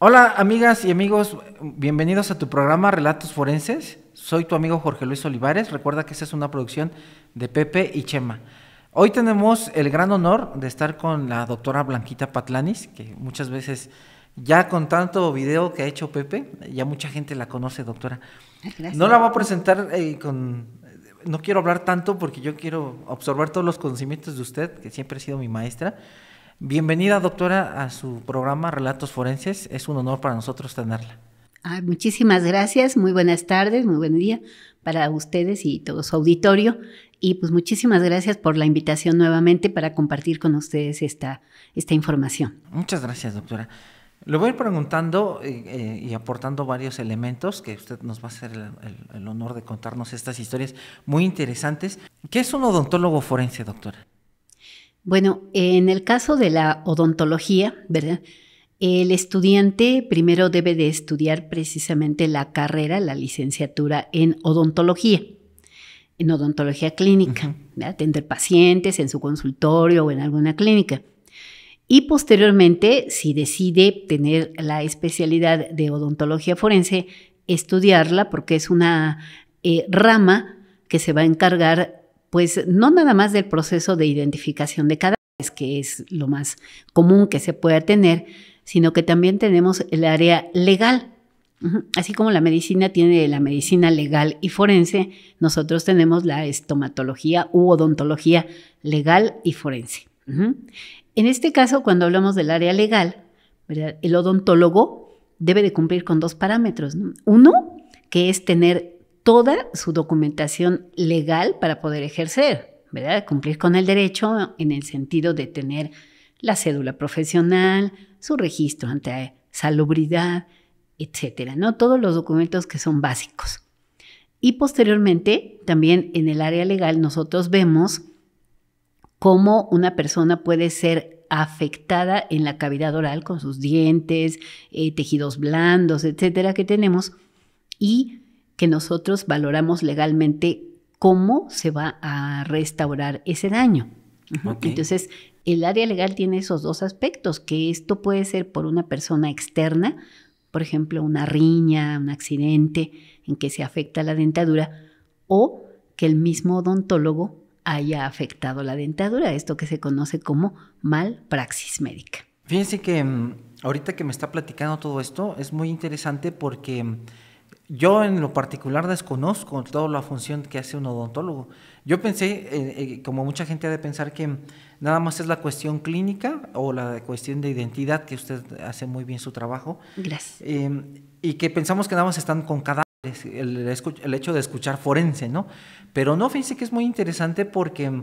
Hola amigas y amigos, bienvenidos a tu programa Relatos Forenses. Soy tu amigo Jorge Luis Olivares. Recuerda que esta es una producción de Pepe y Chema. Hoy tenemos el gran honor de estar con la doctora Blanquita Patlanis, que muchas veces ya con tanto video que ha hecho Pepe, ya mucha gente la conoce, doctora. No la voy a presentar eh, con... No quiero hablar tanto porque yo quiero absorber todos los conocimientos de usted, que siempre ha sido mi maestra. Bienvenida, doctora, a su programa Relatos Forenses. Es un honor para nosotros tenerla. muchísimas gracias, muy buenas tardes, muy buen día para ustedes y todo su auditorio. Y pues muchísimas gracias por la invitación nuevamente para compartir con ustedes esta, esta información. Muchas gracias, doctora. Le voy a ir preguntando eh, eh, y aportando varios elementos que usted nos va a hacer el honor de contarnos estas historias muy interesantes. ¿Qué es un odontólogo forense, doctora? Bueno, en el caso de la odontología, ¿verdad? El estudiante primero debe de estudiar precisamente la carrera, la licenciatura en odontología, en odontología clínica, atender pacientes en su consultorio o en alguna clínica. Y posteriormente, si decide tener la especialidad de odontología forense, estudiarla porque es una eh, rama que se va a encargar pues no nada más del proceso de identificación de cadáveres, que es lo más común que se pueda tener, sino que también tenemos el área legal. Así como la medicina tiene la medicina legal y forense, nosotros tenemos la estomatología u odontología legal y forense. En este caso, cuando hablamos del área legal, el odontólogo debe de cumplir con dos parámetros. Uno, que es tener toda su documentación legal para poder ejercer, ¿verdad? Cumplir con el derecho en el sentido de tener la cédula profesional, su registro ante salubridad, etcétera, ¿no? Todos los documentos que son básicos. Y posteriormente, también en el área legal, nosotros vemos cómo una persona puede ser afectada en la cavidad oral con sus dientes, eh, tejidos blandos, etcétera, que tenemos, y que nosotros valoramos legalmente cómo se va a restaurar ese daño. Entonces, el área legal tiene esos dos aspectos, que esto puede ser por una persona externa, por ejemplo, una riña, un accidente en que se afecta la dentadura, o que el mismo odontólogo haya afectado la dentadura, esto que se conoce como praxis médica. Fíjense que mm, ahorita que me está platicando todo esto, es muy interesante porque mm, yo en lo particular desconozco toda la función que hace un odontólogo. Yo pensé, eh, eh, como mucha gente ha de pensar, que nada más es la cuestión clínica o la cuestión de identidad, que usted hace muy bien su trabajo. Gracias. Em, y que pensamos que nada más están con cadáveres, el, el hecho de escuchar forense, ¿no? Pero no, fíjense que es muy interesante porque...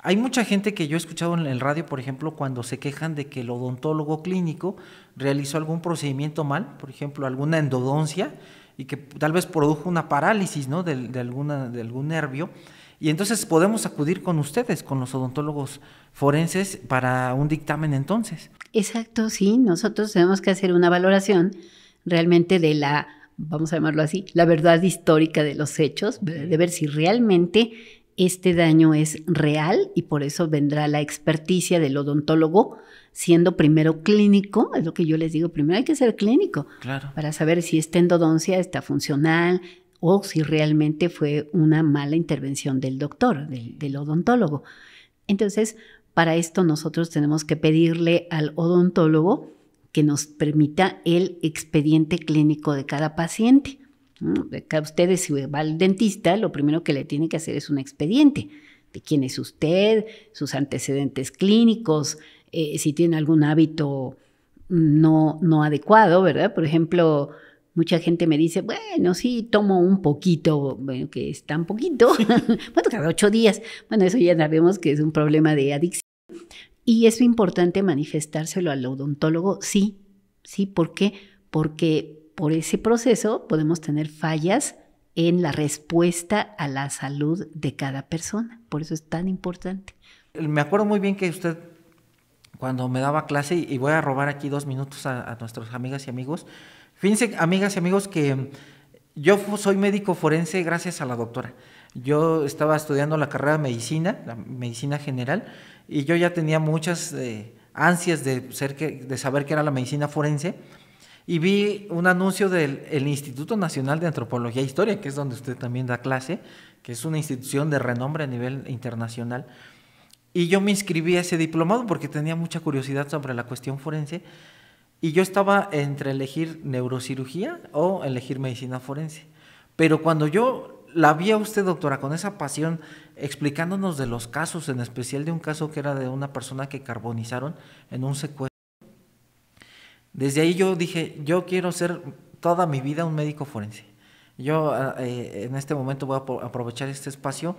Hay mucha gente que yo he escuchado en el radio, por ejemplo, cuando se quejan de que el odontólogo clínico realizó algún procedimiento mal, por ejemplo, alguna endodoncia, y que tal vez produjo una parálisis de, de algún nervio. Y entonces podemos acudir con ustedes, con los odontólogos forenses, para un dictamen entonces. Exacto, sí, nosotros tenemos que hacer una valoración realmente de la, vamos a llamarlo así, la verdad histórica de los hechos, de ver si realmente este daño es real y por eso vendrá la experticia del odontólogo siendo primero clínico, es lo que yo les digo, primero hay que ser clínico para saber si esta endodoncia está funcional o si realmente fue una mala intervención del doctor, del, odontólogo. Entonces, para esto nosotros tenemos que pedirle al odontólogo que nos permita el expediente clínico de cada paciente. Ustedes, si va al dentista, lo primero que le tiene que hacer es un expediente de quién es usted, sus antecedentes clínicos, eh, si tiene algún hábito no, no adecuado, ¿verdad? Por ejemplo, mucha gente me dice, bueno, sí, tomo un poquito, bueno, que es tan poquito, bueno, cada ocho días. Bueno, eso ya sabemos que es un problema de adicción. Y es importante manifestárselo al odontólogo, sí, sí, ¿por qué? Porque por ese proceso podemos tener fallas en la respuesta a la salud de cada persona. Por eso es tan importante. Me acuerdo muy bien que usted cuando me daba clase, y voy a robar aquí dos minutos a, a nuestras amigas y amigos. Fíjense, amigas y amigos, que yo soy médico forense gracias a la doctora. Yo estaba estudiando la carrera de medicina, la medicina general, y yo ya tenía muchas eh, ansias de, de saber qué era la medicina forense. Y vi un anuncio del Instituto Nacional de Antropología e Historia, que es donde usted también da clase, que es una institución de renombre a nivel internacional. Y yo me inscribí a ese diplomado porque tenía mucha curiosidad sobre la cuestión forense. Y yo estaba entre elegir neurocirugía o elegir medicina forense. Pero cuando yo la vi a usted, doctora, con esa pasión, explicándonos de los casos, en especial de un caso que era de una persona que carbonizaron en un secuestro, desde ahí yo dije, yo quiero ser toda mi vida un médico forense. Yo eh, en este momento voy a aprovechar este espacio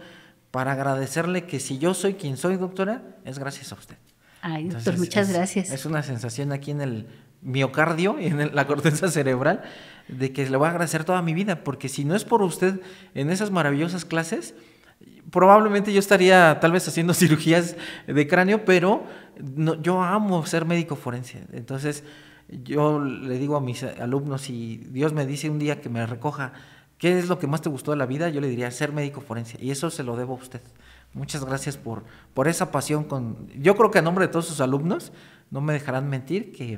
para agradecerle que si yo soy quien soy, doctora, es gracias a usted. Ay, doctor, muchas gracias. Es una sensación aquí en el miocardio y en la corteza cerebral de que le voy a agradecer toda mi vida, porque si no es por usted en esas maravillosas clases, probablemente yo estaría tal vez haciendo cirugías de cráneo, pero yo amo ser médico forense. Entonces, yo le digo a mis alumnos, si Dios me dice un día que me recoja ¿Qué es lo que más te gustó de la vida? Yo le diría ser médico forense. Y eso se lo debo a usted. Muchas gracias por, por esa pasión. Con, yo creo que a nombre de todos sus alumnos, no me dejarán mentir que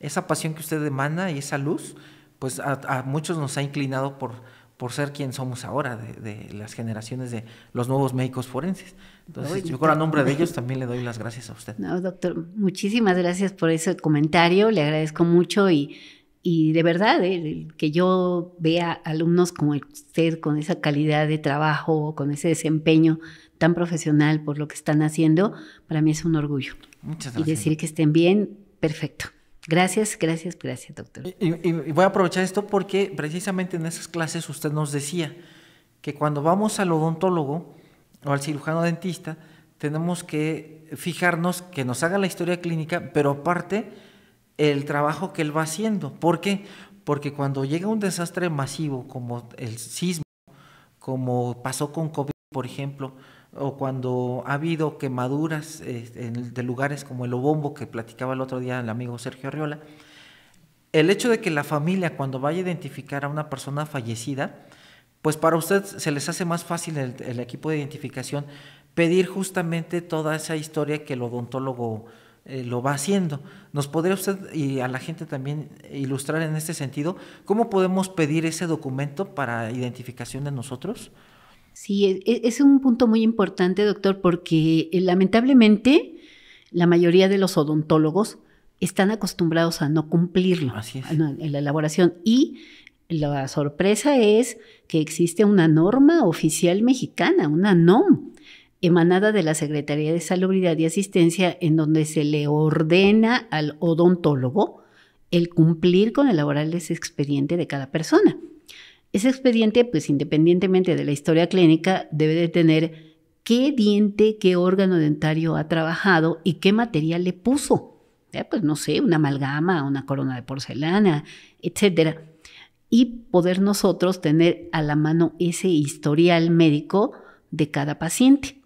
esa pasión que usted demanda y esa luz, pues a, muchos nos ha inclinado por, por ser quien somos ahora, de, las generaciones de los nuevos médicos forenses. Entonces, yo creo a nombre de ellos también le doy las gracias a usted. No, doctor, muchísimas gracias por ese comentario, le agradezco mucho y y de verdad, ¿eh? que yo vea alumnos como usted con esa calidad de trabajo, con ese desempeño tan profesional por lo que están haciendo, para mí es un orgullo. Muchas gracias. Y decir que estén bien, perfecto. Gracias, gracias, gracias, doctor. Y, y voy a aprovechar esto porque precisamente en esas clases usted nos decía que cuando vamos al odontólogo o al cirujano dentista, tenemos que fijarnos que nos haga la historia clínica, pero aparte el trabajo que él va haciendo. ¿Por qué? Porque cuando llega un desastre masivo como el sismo, como pasó con COVID, por ejemplo, o cuando ha habido quemaduras eh, de lugares como el Obombo, que platicaba el otro día el amigo Sergio Arriola, el hecho de que la familia cuando vaya a identificar a una persona fallecida, pues para usted se les hace más fácil el, el equipo de identificación pedir justamente toda esa historia que el odontólogo eh, lo va haciendo. ¿Nos podría usted y a la gente también ilustrar en este sentido cómo podemos pedir ese documento para identificación de nosotros? Sí, e, e, es un punto muy importante, doctor, porque eh, lamentablemente la mayoría de los odontólogos están acostumbrados a no cumplirlo en la elaboración. Y la sorpresa es que existe una norma oficial mexicana, una NOM, emanada de la Secretaría de Salubridad y Asistencia, en donde se le ordena al odontólogo el cumplir con elaborar ese expediente de cada persona. Ese expediente, pues independientemente de la historia clínica, debe de tener qué diente, qué órgano dentario ha trabajado y qué material le puso. Pues no sé, una amalgama, una corona de porcelana, etcétera. Y poder nosotros tener a la mano ese historial médico de cada paciente.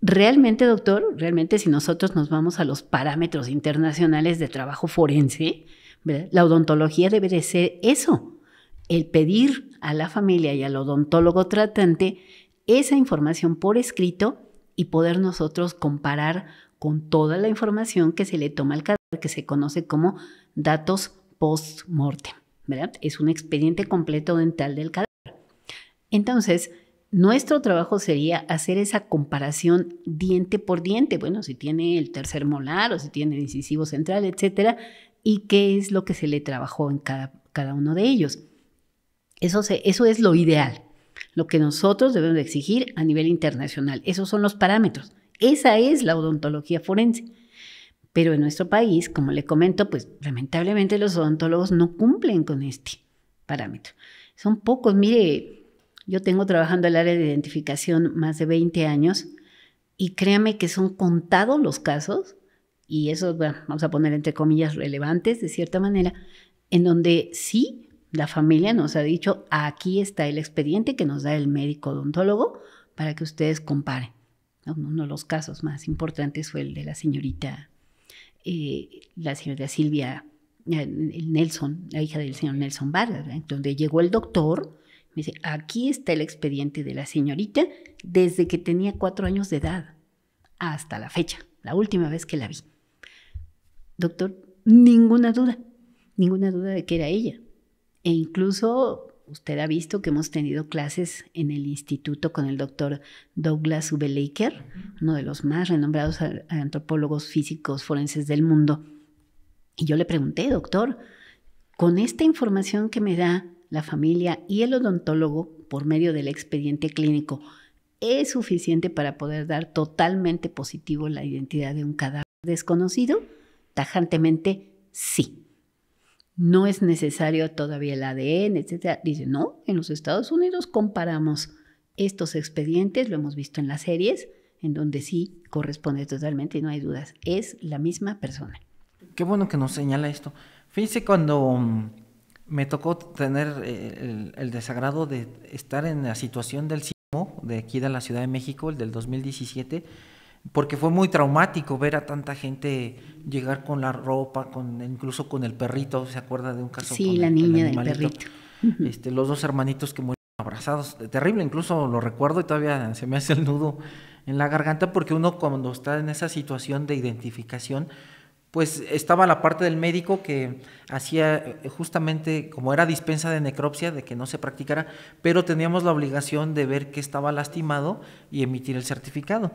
Realmente, doctor, realmente si nosotros nos vamos a los parámetros internacionales de trabajo forense, la odontología debe ser eso, el pedir a la familia y al odontólogo tratante esa información por escrito y poder nosotros comparar con toda la información que se le toma al cadáver, que se conoce como datos post-mortem, ¿verdad? Es un expediente completo dental del cadáver. Entonces, nuestro trabajo sería hacer esa comparación diente por diente, bueno, si tiene el tercer molar o si tiene el incisivo central, etcétera, y qué es lo que se le trabajó en cada, cada uno de ellos. Eso, eso es lo ideal, lo que nosotros debemos exigir a nivel internacional. Esos son los parámetros. Esa es la odontología forense. Pero en nuestro país, como le comento, pues lamentablemente los odontólogos no cumplen con este parámetro. Son pocos, mire, yo tengo trabajando el área de identificación más de 20 años y créame que son contados los casos, y eso vamos a poner entre comillas relevantes de cierta manera, en donde sí la familia nos ha dicho, aquí está el expediente que nos da el médico odontólogo para que ustedes comparen. Uno de los casos más importantes fue el de la señorita, eh, la Silvia eh, Nelson, la hija del señor Nelson Vargas, donde llegó el doctor dice, aquí está el expediente de la señorita desde que tenía cuatro años de edad hasta la fecha, la última vez que la vi. Doctor, ninguna duda, ninguna duda de que era ella. E incluso usted ha visto que hemos tenido clases en el instituto con el doctor Douglas Ubelaker, uno de los más renombrados antropólogos físicos forenses del mundo. Y yo le pregunté, doctor, con esta información que me da, la familia y el odontólogo por medio del expediente clínico es suficiente para poder dar totalmente positivo la identidad de un cadáver desconocido? Tajantemente, sí. No es necesario todavía el ADN, etcétera. Dice, no, en los Estados Unidos comparamos estos expedientes, lo hemos visto en las series, en donde sí corresponde totalmente y no hay dudas. Es la misma persona. Qué bueno que nos señala esto. Fíjense cuando mm, me tocó tener eh, el, desagrado de estar en la situación del sismo de aquí de la Ciudad de México, el del 2017, porque fue muy traumático ver a tanta gente llegar con la ropa, con incluso con el perrito, ¿se acuerda de un caso? Sí, la niña de del perrito. Este, los dos hermanitos que murieron abrazados, terrible, incluso lo recuerdo y todavía se me hace el nudo en la garganta porque uno cuando está en esa situación de identificación, pues estaba la parte del médico que hacía eh, justamente como era dispensa de necropsia, de que no se practicara, pero teníamos la obligación de ver que estaba lastimado y emitir el certificado.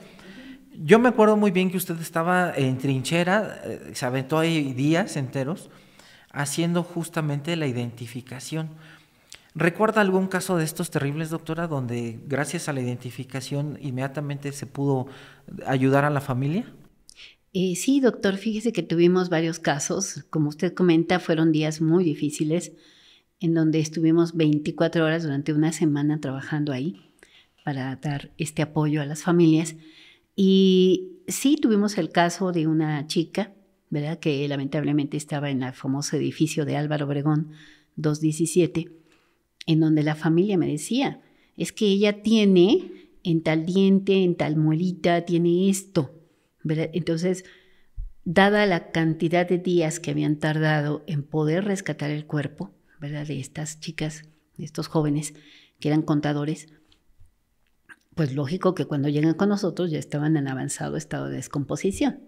Yo me acuerdo muy bien que usted estaba en trinchera, eh, se aventó ahí días enteros haciendo justamente la identificación. ¿Recuerda algún caso de estos terribles, doctora, donde gracias a la identificación inmediatamente se pudo ayudar a la familia? Eh, sí, doctor, fíjese que tuvimos varios casos. Como usted comenta, fueron días muy difíciles en donde estuvimos 24 horas durante una semana trabajando ahí para dar este apoyo a las familias. Y sí, tuvimos el caso de una chica, ¿verdad? Que lamentablemente estaba en el famoso edificio de Álvaro Obregón 217, en donde la familia me decía, es que ella tiene en tal diente, en tal muelita, tiene esto entonces, dada la cantidad de días que habían tardado en poder rescatar el cuerpo, De estas chicas, de estos jóvenes que eran contadores, pues lógico que cuando llegan con nosotros ya estaban en avanzado estado de descomposición.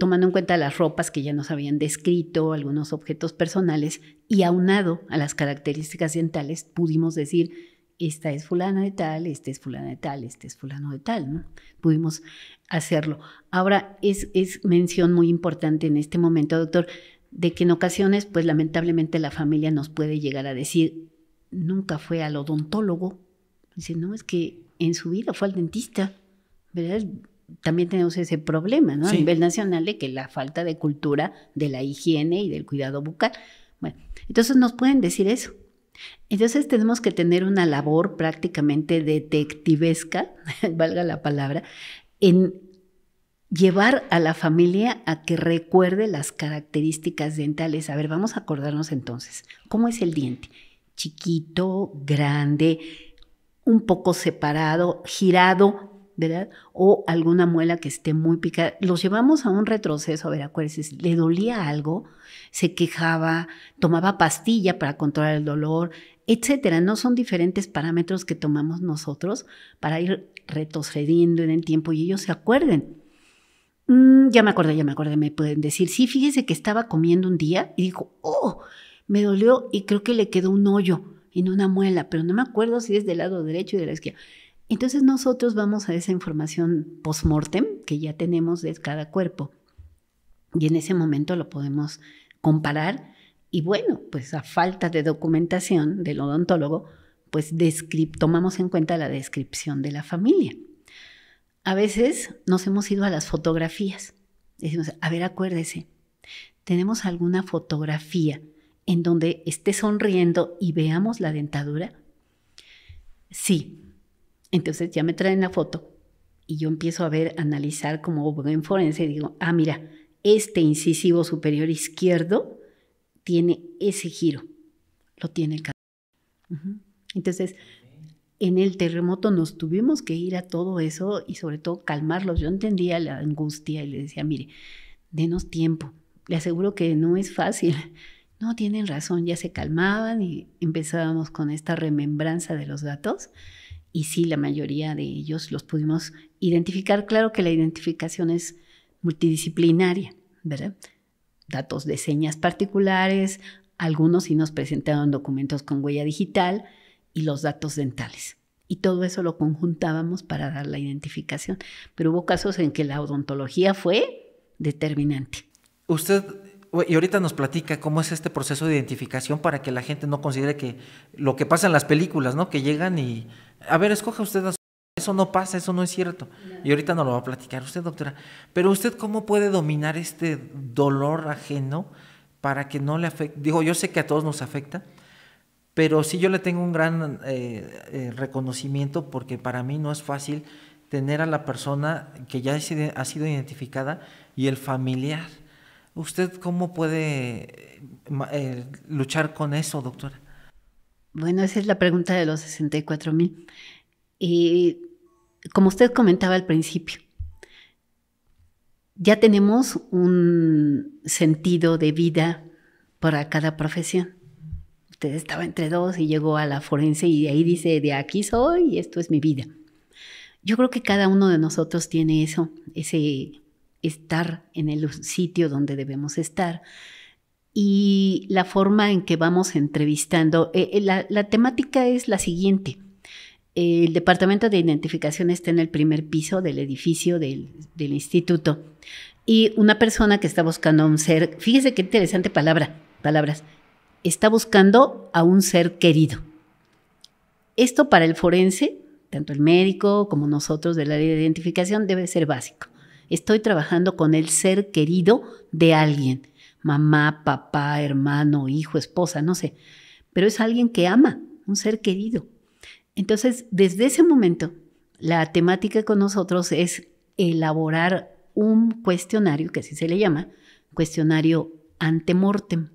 tomando en cuenta las ropas que ya nos habían descrito, algunos objetos personales, y aunado a las características dentales, pudimos decir esta es fulano de tal, este es fulana de tal, este es fulano de tal, ¿no? Pudimos hacerlo. Ahora, es, es mención muy importante en este momento, doctor, de que en ocasiones, pues lamentablemente la familia nos puede llegar a decir, nunca fue al odontólogo. Dice, no, es que en su vida fue al dentista, ¿verdad? También tenemos ese problema, ¿no? A nivel nacional de que la falta de cultura de la higiene y del cuidado bucal. Bueno, entonces nos pueden decir eso. Entonces tenemos que tener una labor prácticamente detectivesca, valga la palabra, en llevar a la familia a que recuerde las características dentales. A ver, vamos a acordarnos entonces, ¿cómo es el diente? Chiquito, grande, un poco separado, girado, ¿verdad? O alguna muela que esté muy picada. Los llevamos a un retroceso, a ver, acuérdense, le dolía algo, se quejaba, tomaba pastilla para controlar el dolor, etcétera. No son diferentes parámetros que tomamos nosotros para ir retrocediendo en el tiempo y ellos se acuerden. Mm, ya me acuerdo, ya me acordé, me pueden decir, sí, fíjese que estaba comiendo un día y dijo, oh, me dolió y creo que le quedó un hoyo en una muela, pero no me acuerdo si es del lado derecho y de la izquierda. Entonces nosotros vamos a esa información post-mortem que ya tenemos de cada cuerpo y en ese momento lo podemos comparar y bueno, pues a falta de documentación del odontólogo, pues tomamos en cuenta la descripción de la familia. A veces nos hemos ido a las fotografías. Decimos, a ver, acuérdese, tenemos alguna fotografía en donde esté sonriendo y veamos la dentadura. Sí, entonces ya me traen la foto y yo empiezo a ver, analizar como en forense y digo, ah, mira, este incisivo superior izquierdo tiene ese giro, lo tiene el Entonces, en el terremoto nos tuvimos que ir a todo eso y sobre todo calmarlos. Yo entendía la angustia y le decía, mire, denos tiempo, le aseguro que no es fácil. No, tienen razón, ya se calmaban y empezábamos con esta remembranza de los datos y sí, la mayoría de ellos los pudimos identificar. Claro que la identificación es multidisciplinaria, ¿verdad? Datos de señas particulares, algunos sí nos presentaron documentos con huella digital y los datos dentales. Y todo eso lo conjuntábamos para dar la identificación. Pero hubo casos en que la odontología fue determinante. Usted y ahorita nos platica cómo es este proceso de identificación para que la gente no considere que lo que pasa en las películas, ¿no? Que llegan y a ver, escoja usted a Eso no pasa, eso no es cierto. Y ahorita no lo va a platicar usted, doctora. Pero usted, ¿cómo puede dominar este dolor ajeno para que no le afecte? Digo, yo sé que a todos nos afecta, pero sí yo le tengo un gran eh, eh, reconocimiento porque para mí no es fácil tener a la persona que ya ha sido identificada y el familiar. ¿Usted cómo puede eh, luchar con eso, doctora? Bueno, esa es la pregunta de los 64 mil. Y como usted comentaba al principio, ya tenemos un sentido de vida para cada profesión. Usted estaba entre dos y llegó a la forense y ahí dice, de aquí soy y esto es mi vida. Yo creo que cada uno de nosotros tiene eso, ese estar en el sitio donde debemos estar, y la forma en que vamos entrevistando. Eh, eh, la, temática es la siguiente. El departamento de identificación está en el primer piso del edificio del, instituto. Y una persona que está buscando a un ser, fíjese qué interesante palabra, palabras, está buscando a un ser querido. Esto para el forense, tanto el médico como nosotros del área de identificación, debe ser básico. Estoy trabajando con el ser querido de alguien mamá, papá, hermano, hijo, esposa, no sé, pero es alguien que ama, un ser querido. Entonces, desde ese momento, la temática con nosotros es elaborar un cuestionario, que así se le llama, cuestionario ante mortem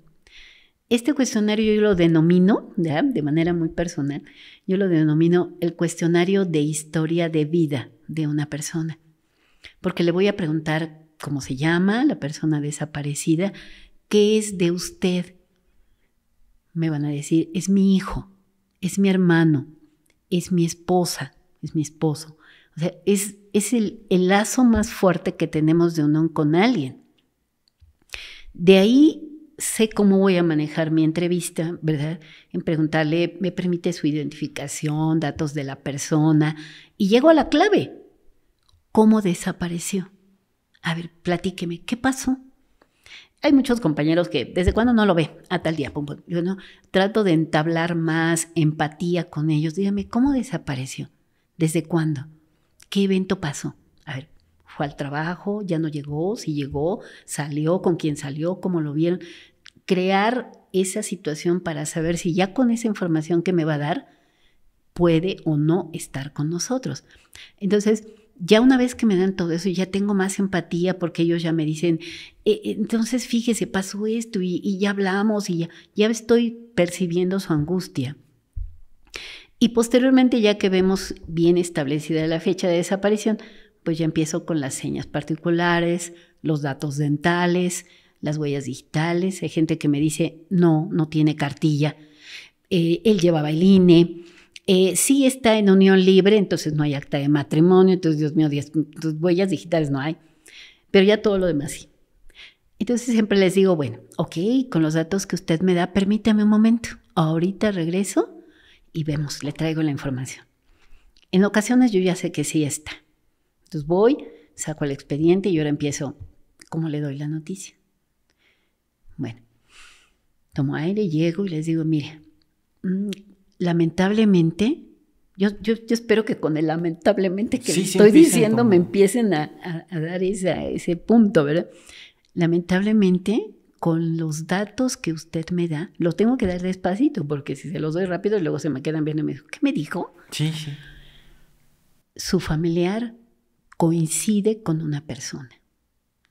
Este cuestionario yo lo denomino, de manera muy personal, yo lo denomino el cuestionario de historia de vida de una persona, porque le voy a preguntar cómo se llama la persona desaparecida, ¿qué es de usted? Me van a decir, es mi hijo, es mi hermano, es mi esposa, es mi esposo. O sea, es, es el, el, lazo más fuerte que tenemos de unión con alguien. De ahí sé cómo voy a manejar mi entrevista, ¿verdad? En preguntarle, me permite su identificación, datos de la persona, y llego a la clave, ¿cómo desapareció? A ver, platíqueme, ¿qué pasó? Hay muchos compañeros que, ¿desde cuándo no lo ve? A tal día, pum, pum. Yo no, trato de entablar más empatía con ellos. Dígame, ¿cómo desapareció? ¿Desde cuándo? ¿Qué evento pasó? A ver, ¿fue al trabajo? ¿Ya no llegó? ¿Si llegó? ¿Salió? ¿Con quién salió? ¿Cómo lo vieron? Crear esa situación para saber si ya con esa información que me va a dar puede o no estar con nosotros. Entonces, ya una vez que me dan todo eso, ya tengo más empatía porque ellos ya me dicen, e, e, entonces fíjese, pasó esto y, ya hablamos y ya, ya estoy percibiendo su angustia. Y posteriormente, ya que vemos bien establecida la fecha de desaparición, pues ya empiezo con las señas particulares, los datos dentales, las huellas digitales. Hay gente que me dice, no, no tiene cartilla. Eh, él llevaba el INE, si eh, sí está en unión libre, entonces no hay acta de matrimonio, entonces Dios mío, huellas digitales no hay, pero ya todo lo demás sí. Entonces siempre les digo, bueno, ok, con los datos que usted me da, permítame un momento, ahorita regreso y vemos, le traigo la información. En ocasiones yo ya sé que sí está. Entonces voy, saco el expediente y ahora empiezo, ¿cómo le doy la noticia? Bueno, tomo aire, llego y les digo, mire, mm, lamentablemente, yo, yo, espero que con el lamentablemente que estoy diciendo me empiecen a, dar ese, ese punto, ¿verdad? Lamentablemente, con los datos que usted me da, lo tengo que dar despacito, porque si se los doy rápido, y luego se me quedan viendo y me dijo, ¿qué me dijo? Sí, sí. Su familiar coincide con una persona.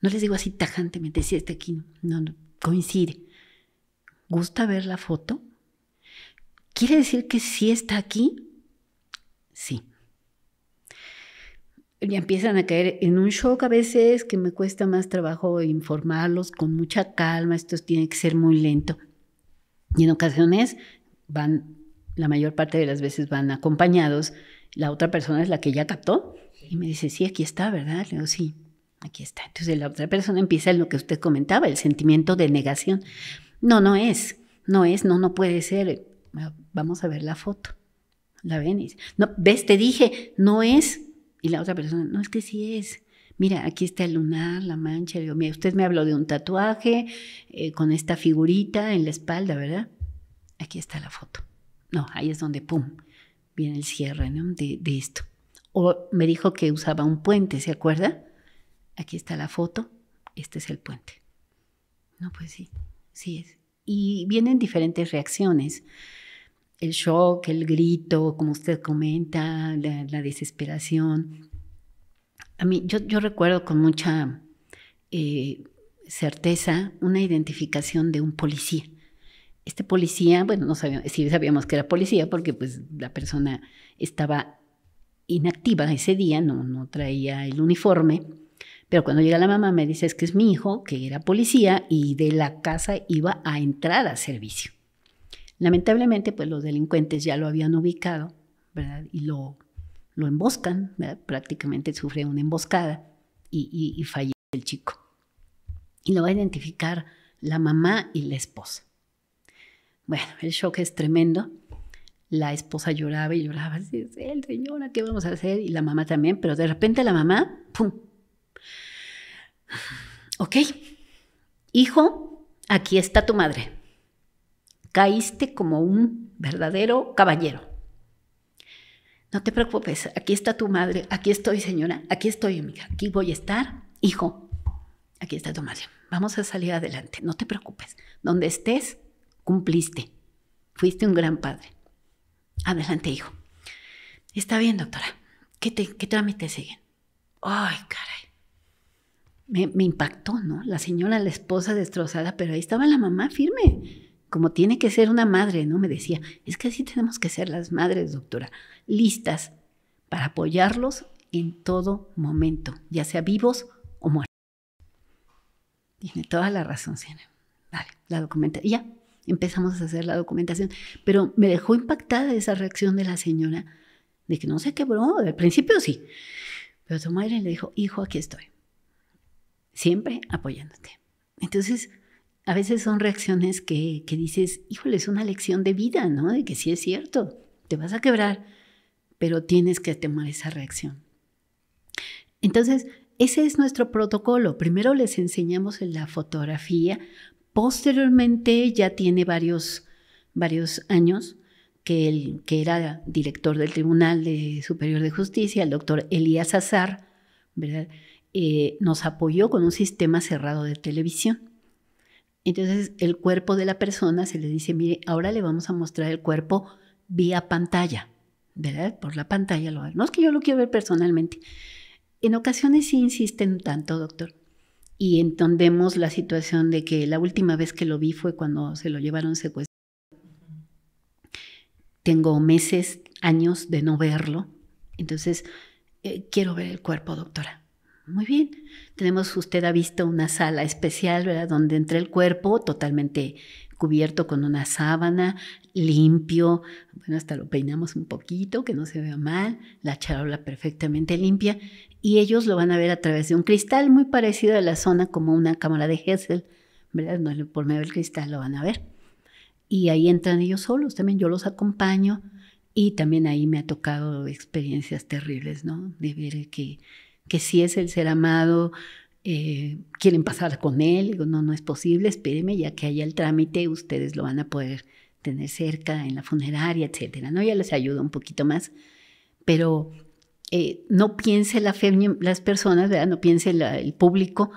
No les digo así tajantemente, si está aquí, no, no, coincide. ¿Gusta ver la foto? ¿Quiere decir que sí está aquí? Sí. Y empiezan a caer en un shock a veces que me cuesta más trabajo informarlos con mucha calma, esto tiene que ser muy lento. Y en ocasiones van, la mayor parte de las veces van acompañados, la otra persona es la que ya captó y me dice, sí, aquí está, ¿verdad? Le digo, sí, aquí está. Entonces la otra persona empieza en lo que usted comentaba, el sentimiento de negación. No, no es, no es, no, no puede ser vamos a ver la foto. La ven y dice, no, ves, te dije, no es. Y la otra persona, no, es que sí es. Mira, aquí está el lunar, la mancha. usted me habló de un tatuaje eh, con esta figurita en la espalda, ¿verdad? Aquí está la foto. No, ahí es donde, pum, viene el cierre de, de esto. O me dijo que usaba un puente, ¿se acuerda? Aquí está la foto, este es el puente. No, pues sí, sí es. Y vienen diferentes reacciones el shock, el grito, como usted comenta, la, desesperación. A mí, yo, yo recuerdo con mucha eh, certeza una identificación de un policía. Este policía, bueno, no sabíamos, sí sabíamos que era policía porque pues la persona estaba inactiva ese día, no, no traía el uniforme, pero cuando llega la mamá me dice es que es mi hijo, que era policía y de la casa iba a entrar a servicio. Lamentablemente, pues los delincuentes ya lo habían ubicado, ¿verdad? Y lo, lo emboscan, prácticamente sufre una emboscada y, y, fallece el chico. Y lo va a identificar la mamá y la esposa. Bueno, el shock es tremendo. La esposa lloraba y lloraba, así señora, ¿qué vamos a hacer? Y la mamá también, pero de repente la mamá, ¡pum! Ok, hijo, aquí está tu madre. Caíste como un verdadero caballero. No te preocupes, aquí está tu madre, aquí estoy señora, aquí estoy amiga, aquí voy a estar, hijo, aquí está tu madre, vamos a salir adelante, no te preocupes, donde estés, cumpliste, fuiste un gran padre. Adelante, hijo. Está bien, doctora, ¿qué, te, qué trámites siguen? Ay, caray. me impactó, ¿no? La señora, la esposa destrozada, pero ahí estaba la mamá firme como tiene que ser una madre, ¿no? Me decía, es que así tenemos que ser las madres, doctora, listas para apoyarlos en todo momento, ya sea vivos o muertos. Tiene toda la razón, Siena. Vale, la documentación. Ya, empezamos a hacer la documentación. Pero me dejó impactada esa reacción de la señora, de que no se quebró, al principio sí. Pero su madre le dijo, hijo, aquí estoy. Siempre apoyándote. Entonces, a veces son reacciones que, dices, híjole, es una lección de vida, ¿no? De que sí es cierto, te vas a quebrar, pero tienes que tomar esa reacción. Entonces, ese es nuestro protocolo. Primero les enseñamos la fotografía, posteriormente ya tiene varios, varios años que el que era director del Tribunal Superior de Justicia, el doctor Elías Azar, ¿verdad? Eh, nos apoyó con un sistema cerrado de televisión. Entonces el cuerpo de la persona se le dice, mire, ahora le vamos a mostrar el cuerpo vía pantalla, ¿verdad? Por la pantalla lo No es que yo lo quiero ver personalmente. En ocasiones sí insisten tanto, doctor. Y entendemos la situación de que la última vez que lo vi fue cuando se lo llevaron secuestrado. Tengo meses, años de no verlo. Entonces, eh, quiero ver el cuerpo, doctora. Muy bien. Tenemos, usted ha visto una sala especial, ¿verdad? Donde entra el cuerpo totalmente cubierto con una sábana, limpio, bueno, hasta lo peinamos un poquito, que no se vea mal, la charola perfectamente limpia, y ellos lo van a ver a través de un cristal muy parecido a la zona como una cámara de Hessel, ¿verdad? No, por medio del cristal lo van a ver. Y ahí entran ellos solos, también yo los acompaño, y también ahí me ha tocado experiencias terribles, ¿no? De ver que que si es el ser amado, eh, quieren pasar con él. Digo, no, no es posible, espéreme, ya que haya el trámite, ustedes lo van a poder tener cerca en la funeraria, etcétera. ¿no? Ya les ayuda un poquito más. Pero eh, no piense la fe, las personas, ¿verdad? no piense el público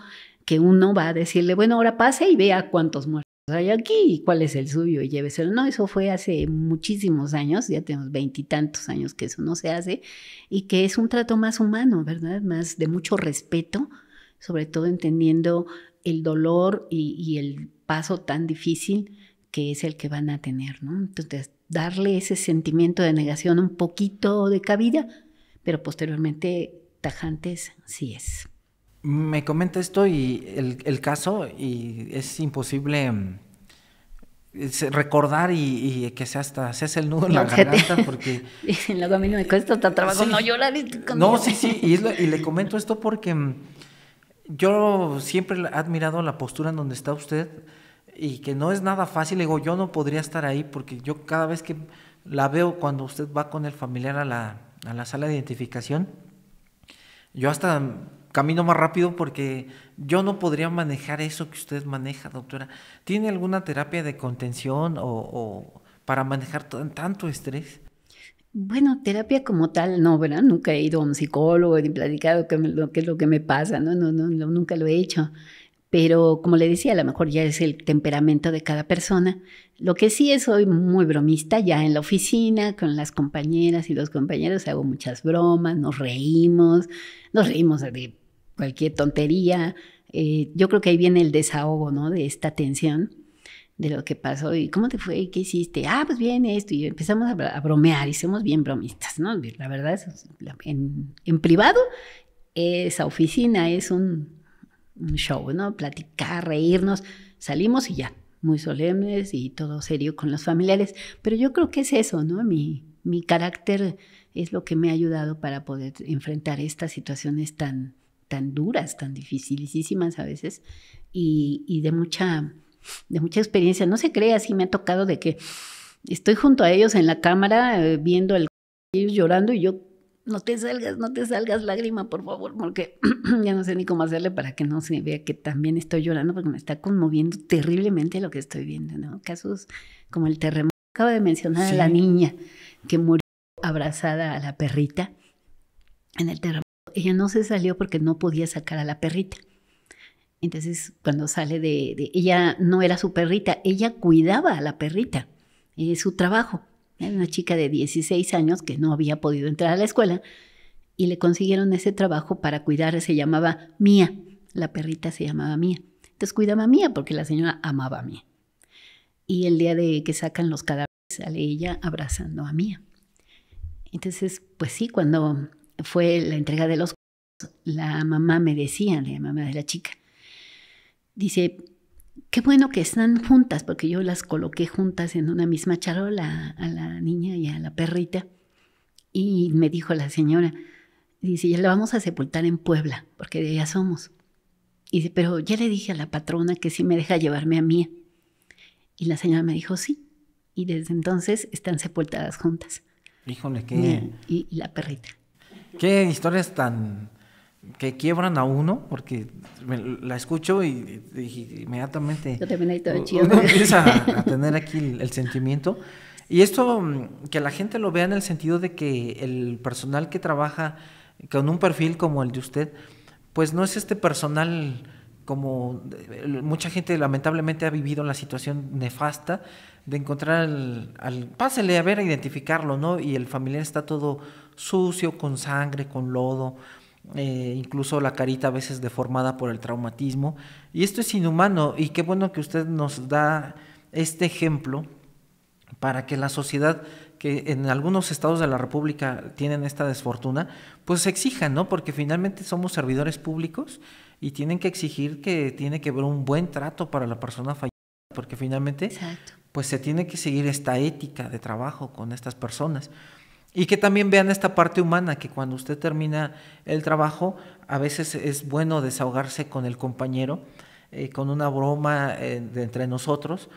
que uno va a decirle, bueno, ahora pase y vea cuántos muertos hay aquí cuál es el suyo y lléveselo. No, eso fue hace muchísimos años, ya tenemos veintitantos años que eso no se hace y que es un trato más humano, ¿verdad? Más de mucho respeto, sobre todo entendiendo el dolor y, y el paso tan difícil que es el que van a tener, ¿no? Entonces, darle ese sentimiento de negación un poquito de cabida, pero posteriormente tajantes sí es me comenta esto y el, caso y es imposible mm, recordar y, que sea hasta se hace el nudo en la garganta porque y luego a mí no me cuesta tan trabajo no llorar no sí sí y, le comento esto porque mm, yo siempre he admirado la postura en donde está usted y que no es nada fácil digo yo no podría estar ahí porque yo cada vez que la veo cuando usted va con el familiar a la, a la sala de identificación yo hasta mm, camino más rápido porque yo no podría manejar eso que usted maneja, doctora. ¿Tiene alguna terapia de contención o, para manejar tanto estrés? Bueno, terapia como tal, no, ¿verdad? Nunca he ido a un psicólogo ni platicado qué, es lo que me pasa, no, no, no, no, nunca lo he hecho. Pero como le decía, a lo mejor ya es el temperamento de cada persona. Lo que sí es, soy muy bromista ya en la oficina, con las compañeras y los compañeros hago muchas bromas, nos reímos, nos reímos de cualquier tontería. Eh, yo creo que ahí viene el desahogo, ¿no? De esta tensión, de lo que pasó y cómo te fue y qué hiciste. Ah, pues bien esto. Y empezamos a, bromear y somos bien bromistas, ¿no? La verdad, en, en privado, esa oficina es un, un show, ¿no? Platicar, reírnos, salimos y ya, muy solemnes y todo serio con los familiares. Pero yo creo que es eso, ¿no? Mi, mi carácter es lo que me ha ayudado para poder enfrentar estas situaciones tan tan duras, tan dificilísimas a veces y, de, mucha, de mucha experiencia. No se cree así, me ha tocado de que estoy junto a ellos en la cámara eh, viendo al ellos llorando y yo no te salgas, no te salgas lágrima, por favor, porque ya no sé ni cómo hacerle para que no se vea que también estoy llorando, porque me está conmoviendo terriblemente lo que estoy viendo, ¿no? Casos como el terremoto. Acabo de mencionar a la niña que murió abrazada a la perrita en el terremoto. Ella no se salió porque no podía sacar a la perrita. Entonces, cuando sale de, ella no era su perrita, ella cuidaba a la perrita, es eh, su trabajo. Era una chica de 16 años que no había podido entrar a la escuela y le consiguieron ese trabajo para cuidar, se llamaba Mía, la perrita se llamaba Mía. Entonces cuidaba a Mía porque la señora amaba a Mía. Y el día de que sacan los cadáveres sale ella abrazando a Mía. Entonces, pues sí, cuando fue la entrega de los... La mamá me decía, la mamá de la chica, dice, qué bueno que están juntas, porque yo las coloqué juntas en una misma charola a la niña y a la perrita. Y me dijo la señora, dice, ya la vamos a sepultar en Puebla, porque de allá somos. Y dice, pero ya le dije a la patrona que si me deja llevarme a mí. Y la señora me dijo, sí. Y desde entonces están sepultadas juntas. Híjole, qué... y la perrita. Qué historias tan que quiebran a uno, porque la escucho y, inmediatamente Yo también todo chido. empieza a, tener aquí el, sentimiento. Y esto, mm, que la gente lo vea en el sentido de que el personal que trabaja con un perfil como el de usted, pues no es este personal como mucha gente lamentablemente ha vivido la situación nefasta de encontrar al, al a ver a identificarlo, ¿no? Y el familiar está todo sucio, con sangre, con lodo, eh, incluso la carita a veces deformada por el traumatismo. Y esto es inhumano y qué bueno que usted nos da este ejemplo para que la sociedad que en algunos estados de la República tienen esta desfortuna, pues exijan, ¿no? Porque finalmente somos servidores públicos y tienen que exigir que tiene que haber un buen trato para la persona fallecida, porque finalmente pues se tiene que seguir esta ética de trabajo con estas personas. Y que también vean esta parte humana, que cuando usted termina el trabajo, a veces es bueno desahogarse con el compañero, eh, con una broma eh, de entre nosotros,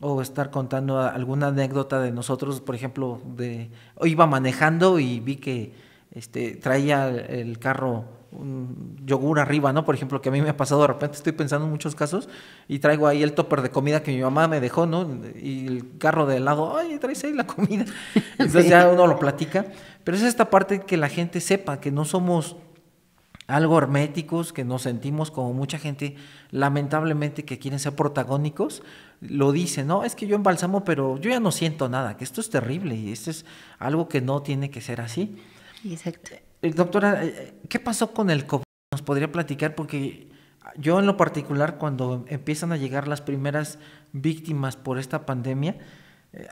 o estar contando alguna anécdota de nosotros, por ejemplo, de, iba manejando y vi que este, traía el carro un yogur arriba, ¿no? Por ejemplo, que a mí me ha pasado de repente, estoy pensando en muchos casos y traigo ahí el topper de comida que mi mamá me dejó, ¿no? Y el carro de helado, ay, traes ahí la comida. Entonces ya uno lo platica. Pero es esta parte que la gente sepa que no somos algo herméticos, que nos sentimos como mucha gente, lamentablemente, que quieren ser protagónicos, lo dice, no, es que yo embalsamo, pero yo ya no siento nada, que esto es terrible y esto es algo que no tiene que ser así. Exacto. Eh, doctora, eh, eh, ¿qué pasó con el COVID? ¿Nos podría platicar? Porque yo en lo particular, cuando empiezan a llegar las primeras víctimas por esta pandemia,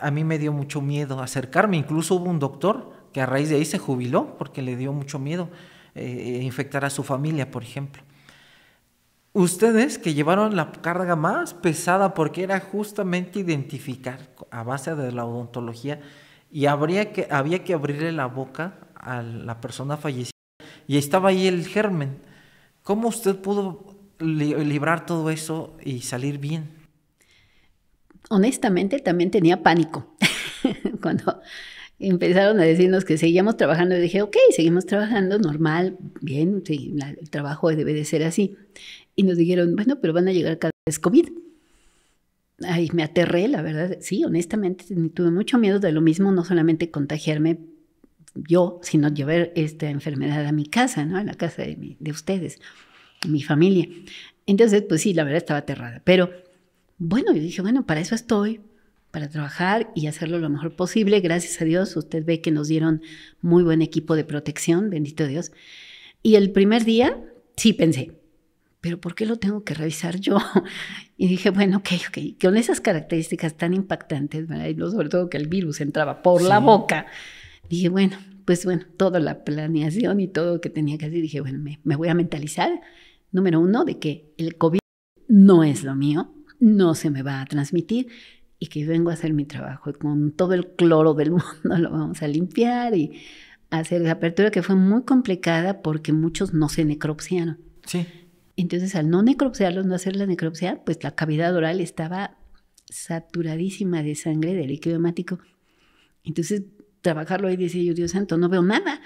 a mí me dio mucho miedo acercarme. Incluso hubo un doctor que a raíz de ahí se jubiló porque le dio mucho miedo infectar a su familia, por ejemplo. Ustedes que llevaron la carga más pesada porque era justamente identificar a base de la odontología y que, había que abrirle la boca a la persona fallecida y estaba ahí el germen. ¿Cómo usted pudo librar todo eso y salir bien? Honestamente, también tenía pánico. Cuando empezaron a decirnos que seguíamos trabajando, dije, ok, seguimos trabajando normal, bien, sí, el trabajo debe de ser así. Y nos dijeron, bueno, pero van a llegar cada vez COVID. Ahí me aterré, la verdad. Sí, honestamente, tuve mucho miedo de lo mismo, no solamente contagiarme yo, sino llevar esta enfermedad a mi casa, ¿no? A la casa de, de ustedes, mi familia. Entonces, pues sí, la verdad estaba aterrada. Pero bueno, yo dije, bueno, para eso estoy, para trabajar y hacerlo lo mejor posible. Gracias a Dios, usted ve que nos dieron muy buen equipo de protección, bendito Dios. Y el primer día, sí pensé, pero ¿por qué lo tengo que revisar yo? Y dije, bueno, ok, ok, con esas características tan impactantes, ¿verdad? sobre todo que el virus entraba por la boca. Dije, bueno, pues bueno, toda la planeación y todo lo que tenía que hacer, dije, bueno, me, voy a mentalizar, número uno, de que el COVID no es lo mío, no se me va a transmitir y que vengo a hacer mi trabajo con todo el cloro del mundo lo vamos a limpiar y hacer la apertura que fue muy complicada porque muchos no se necropsiaron. Sí. Entonces, al no necropsiarlos, no hacer la necropsia, pues la cavidad oral estaba saturadísima de sangre, de líquido hemático. Entonces, trabajarlo ahí, dice yo, Dios santo, no veo nada.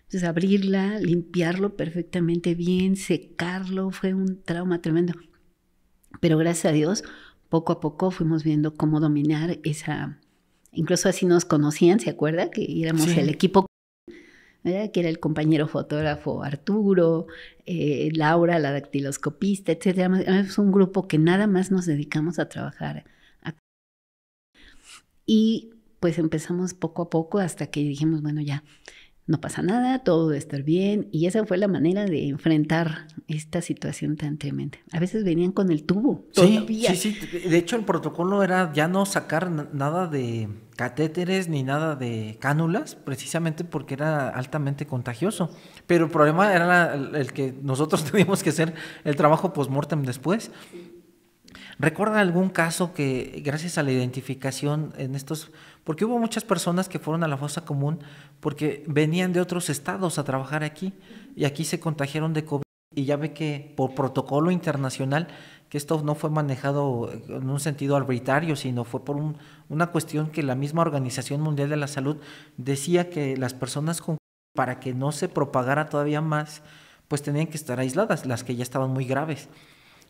Entonces abrirla, limpiarlo perfectamente bien, secarlo, fue un trauma tremendo. Pero gracias a Dios, poco a poco fuimos viendo cómo dominar esa... Incluso así nos conocían, ¿se acuerda? Que éramos el equipo, ¿verdad? que era el compañero fotógrafo Arturo, eh, Laura, la dactiloscopista, etc. Es un grupo que nada más nos dedicamos a trabajar. Y pues empezamos poco a poco hasta que dijimos, bueno, ya, no pasa nada, todo debe estar bien. Y esa fue la manera de enfrentar esta situación tan tremenda. A veces venían con el tubo. Sí, sí, sí. De hecho, el protocolo era ya no sacar nada de catéteres ni nada de cánulas, precisamente porque era altamente contagioso. Pero el problema era el que nosotros teníamos que hacer el trabajo post-mortem después. ¿Recuerda algún caso que, gracias a la identificación en estos porque hubo muchas personas que fueron a la fosa común porque venían de otros estados a trabajar aquí y aquí se contagiaron de COVID. Y ya ve que por protocolo internacional, que esto no fue manejado en un sentido arbitrario, sino fue por una cuestión que la misma Organización Mundial de la Salud decía que las personas con para que no se propagara todavía más, pues tenían que estar aisladas, las que ya estaban muy graves.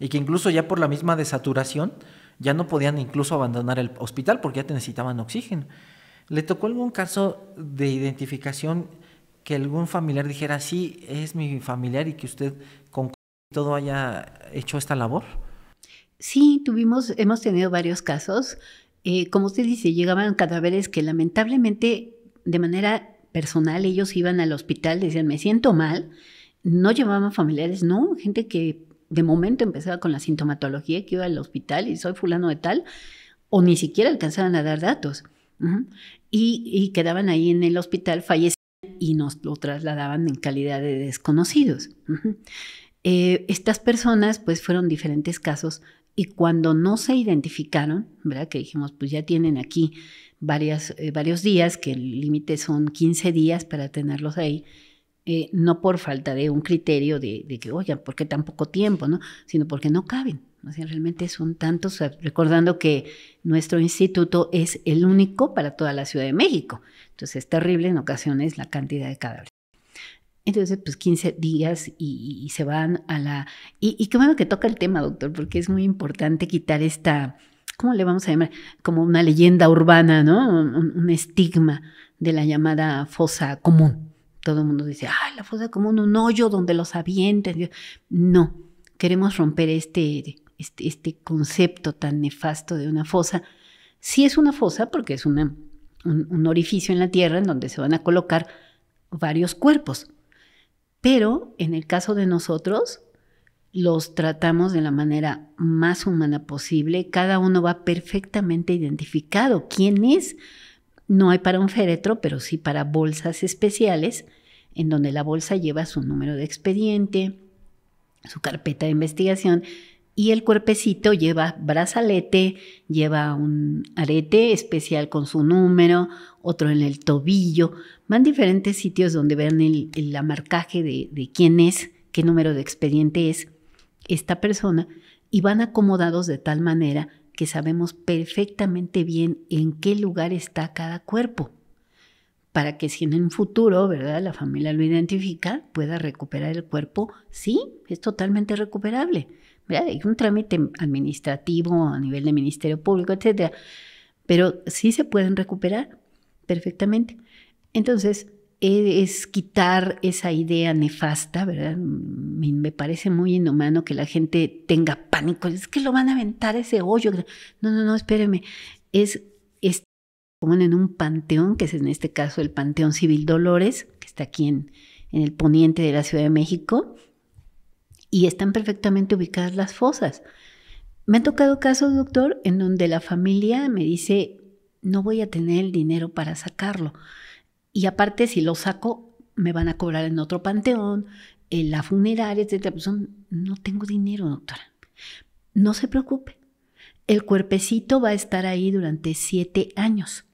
Y que incluso ya por la misma desaturación, ya no podían incluso abandonar el hospital porque ya te necesitaban oxígeno. ¿Le tocó algún caso de identificación que algún familiar dijera, sí, es mi familiar y que usted con todo haya hecho esta labor? Sí, tuvimos, hemos tenido varios casos. Eh, como usted dice, llegaban cadáveres que lamentablemente de manera personal ellos iban al hospital, decían, me siento mal. No llevaban familiares, no, gente que de momento empezaba con la sintomatología que iba al hospital y soy fulano de tal, o ni siquiera alcanzaban a dar datos. y, quedaban ahí en el hospital, fallecían y nos lo trasladaban en calidad de desconocidos. Eh, estas personas pues fueron diferentes casos y cuando no se identificaron, ¿verdad? Que dijimos, pues ya tienen aquí eh, varios días, que el límite son 15 días para tenerlos ahí eh, no por falta de un criterio de, que, oye, ¿por qué tan poco tiempo? ¿no? Sino porque no caben. sea, realmente son tantos, recordando que nuestro instituto es el único para toda la Ciudad de México. Entonces es terrible en ocasiones la cantidad de cadáveres. Entonces, pues 15 días y, se van a la... Y, qué bueno que toca el tema, doctor, porque es muy importante quitar esta, ¿cómo le vamos a llamar? Como una leyenda urbana, ¿no? un estigma de la llamada fosa común todo el mundo dice, ah, la fosa como un hoyo donde los avienten. No, queremos romper este, este, este, concepto tan nefasto de una fosa. Sí es una fosa porque es un, un orificio en la tierra en donde se van a colocar varios cuerpos. Pero en el caso de nosotros, los tratamos de la manera más humana posible. Cada uno va perfectamente identificado. ¿Quién es? No hay para un féretro, pero sí para bolsas especiales, en donde la bolsa lleva su número de expediente, su carpeta de investigación, y el cuerpecito lleva brazalete, lleva un arete especial con su número, otro en el tobillo. Van diferentes sitios donde vean el, marcaje marcaje de, de quién es, qué número de expediente es esta persona, y van acomodados de tal manera sabemos perfectamente bien en qué lugar está cada cuerpo, para que si en un futuro, ¿verdad?, la familia lo identifica, pueda recuperar el cuerpo, sí, es totalmente recuperable. Hay un trámite administrativo a nivel de Ministerio Público, etcétera, pero sí se pueden recuperar perfectamente. Entonces, e-, es quitar esa idea nefasta, ¿verdad? Me, parece muy inhumano que la gente tenga pánico, es que lo van a aventar ese hoyo. No, no, no, espéreme. Es, es como en un panteón, que es en este caso el Panteón Civil Dolores, que está aquí en, el poniente de la Ciudad de México, y están perfectamente ubicadas las fosas. Me ha tocado caso, doctor, en donde la familia me dice, no voy a tener el dinero para sacarlo. Y aparte, si lo saco, me van a cobrar en otro panteón, en la funeraria, etc. Pues no tengo dinero, doctora. No se preocupe. El cuerpecito va a estar ahí durante siete años.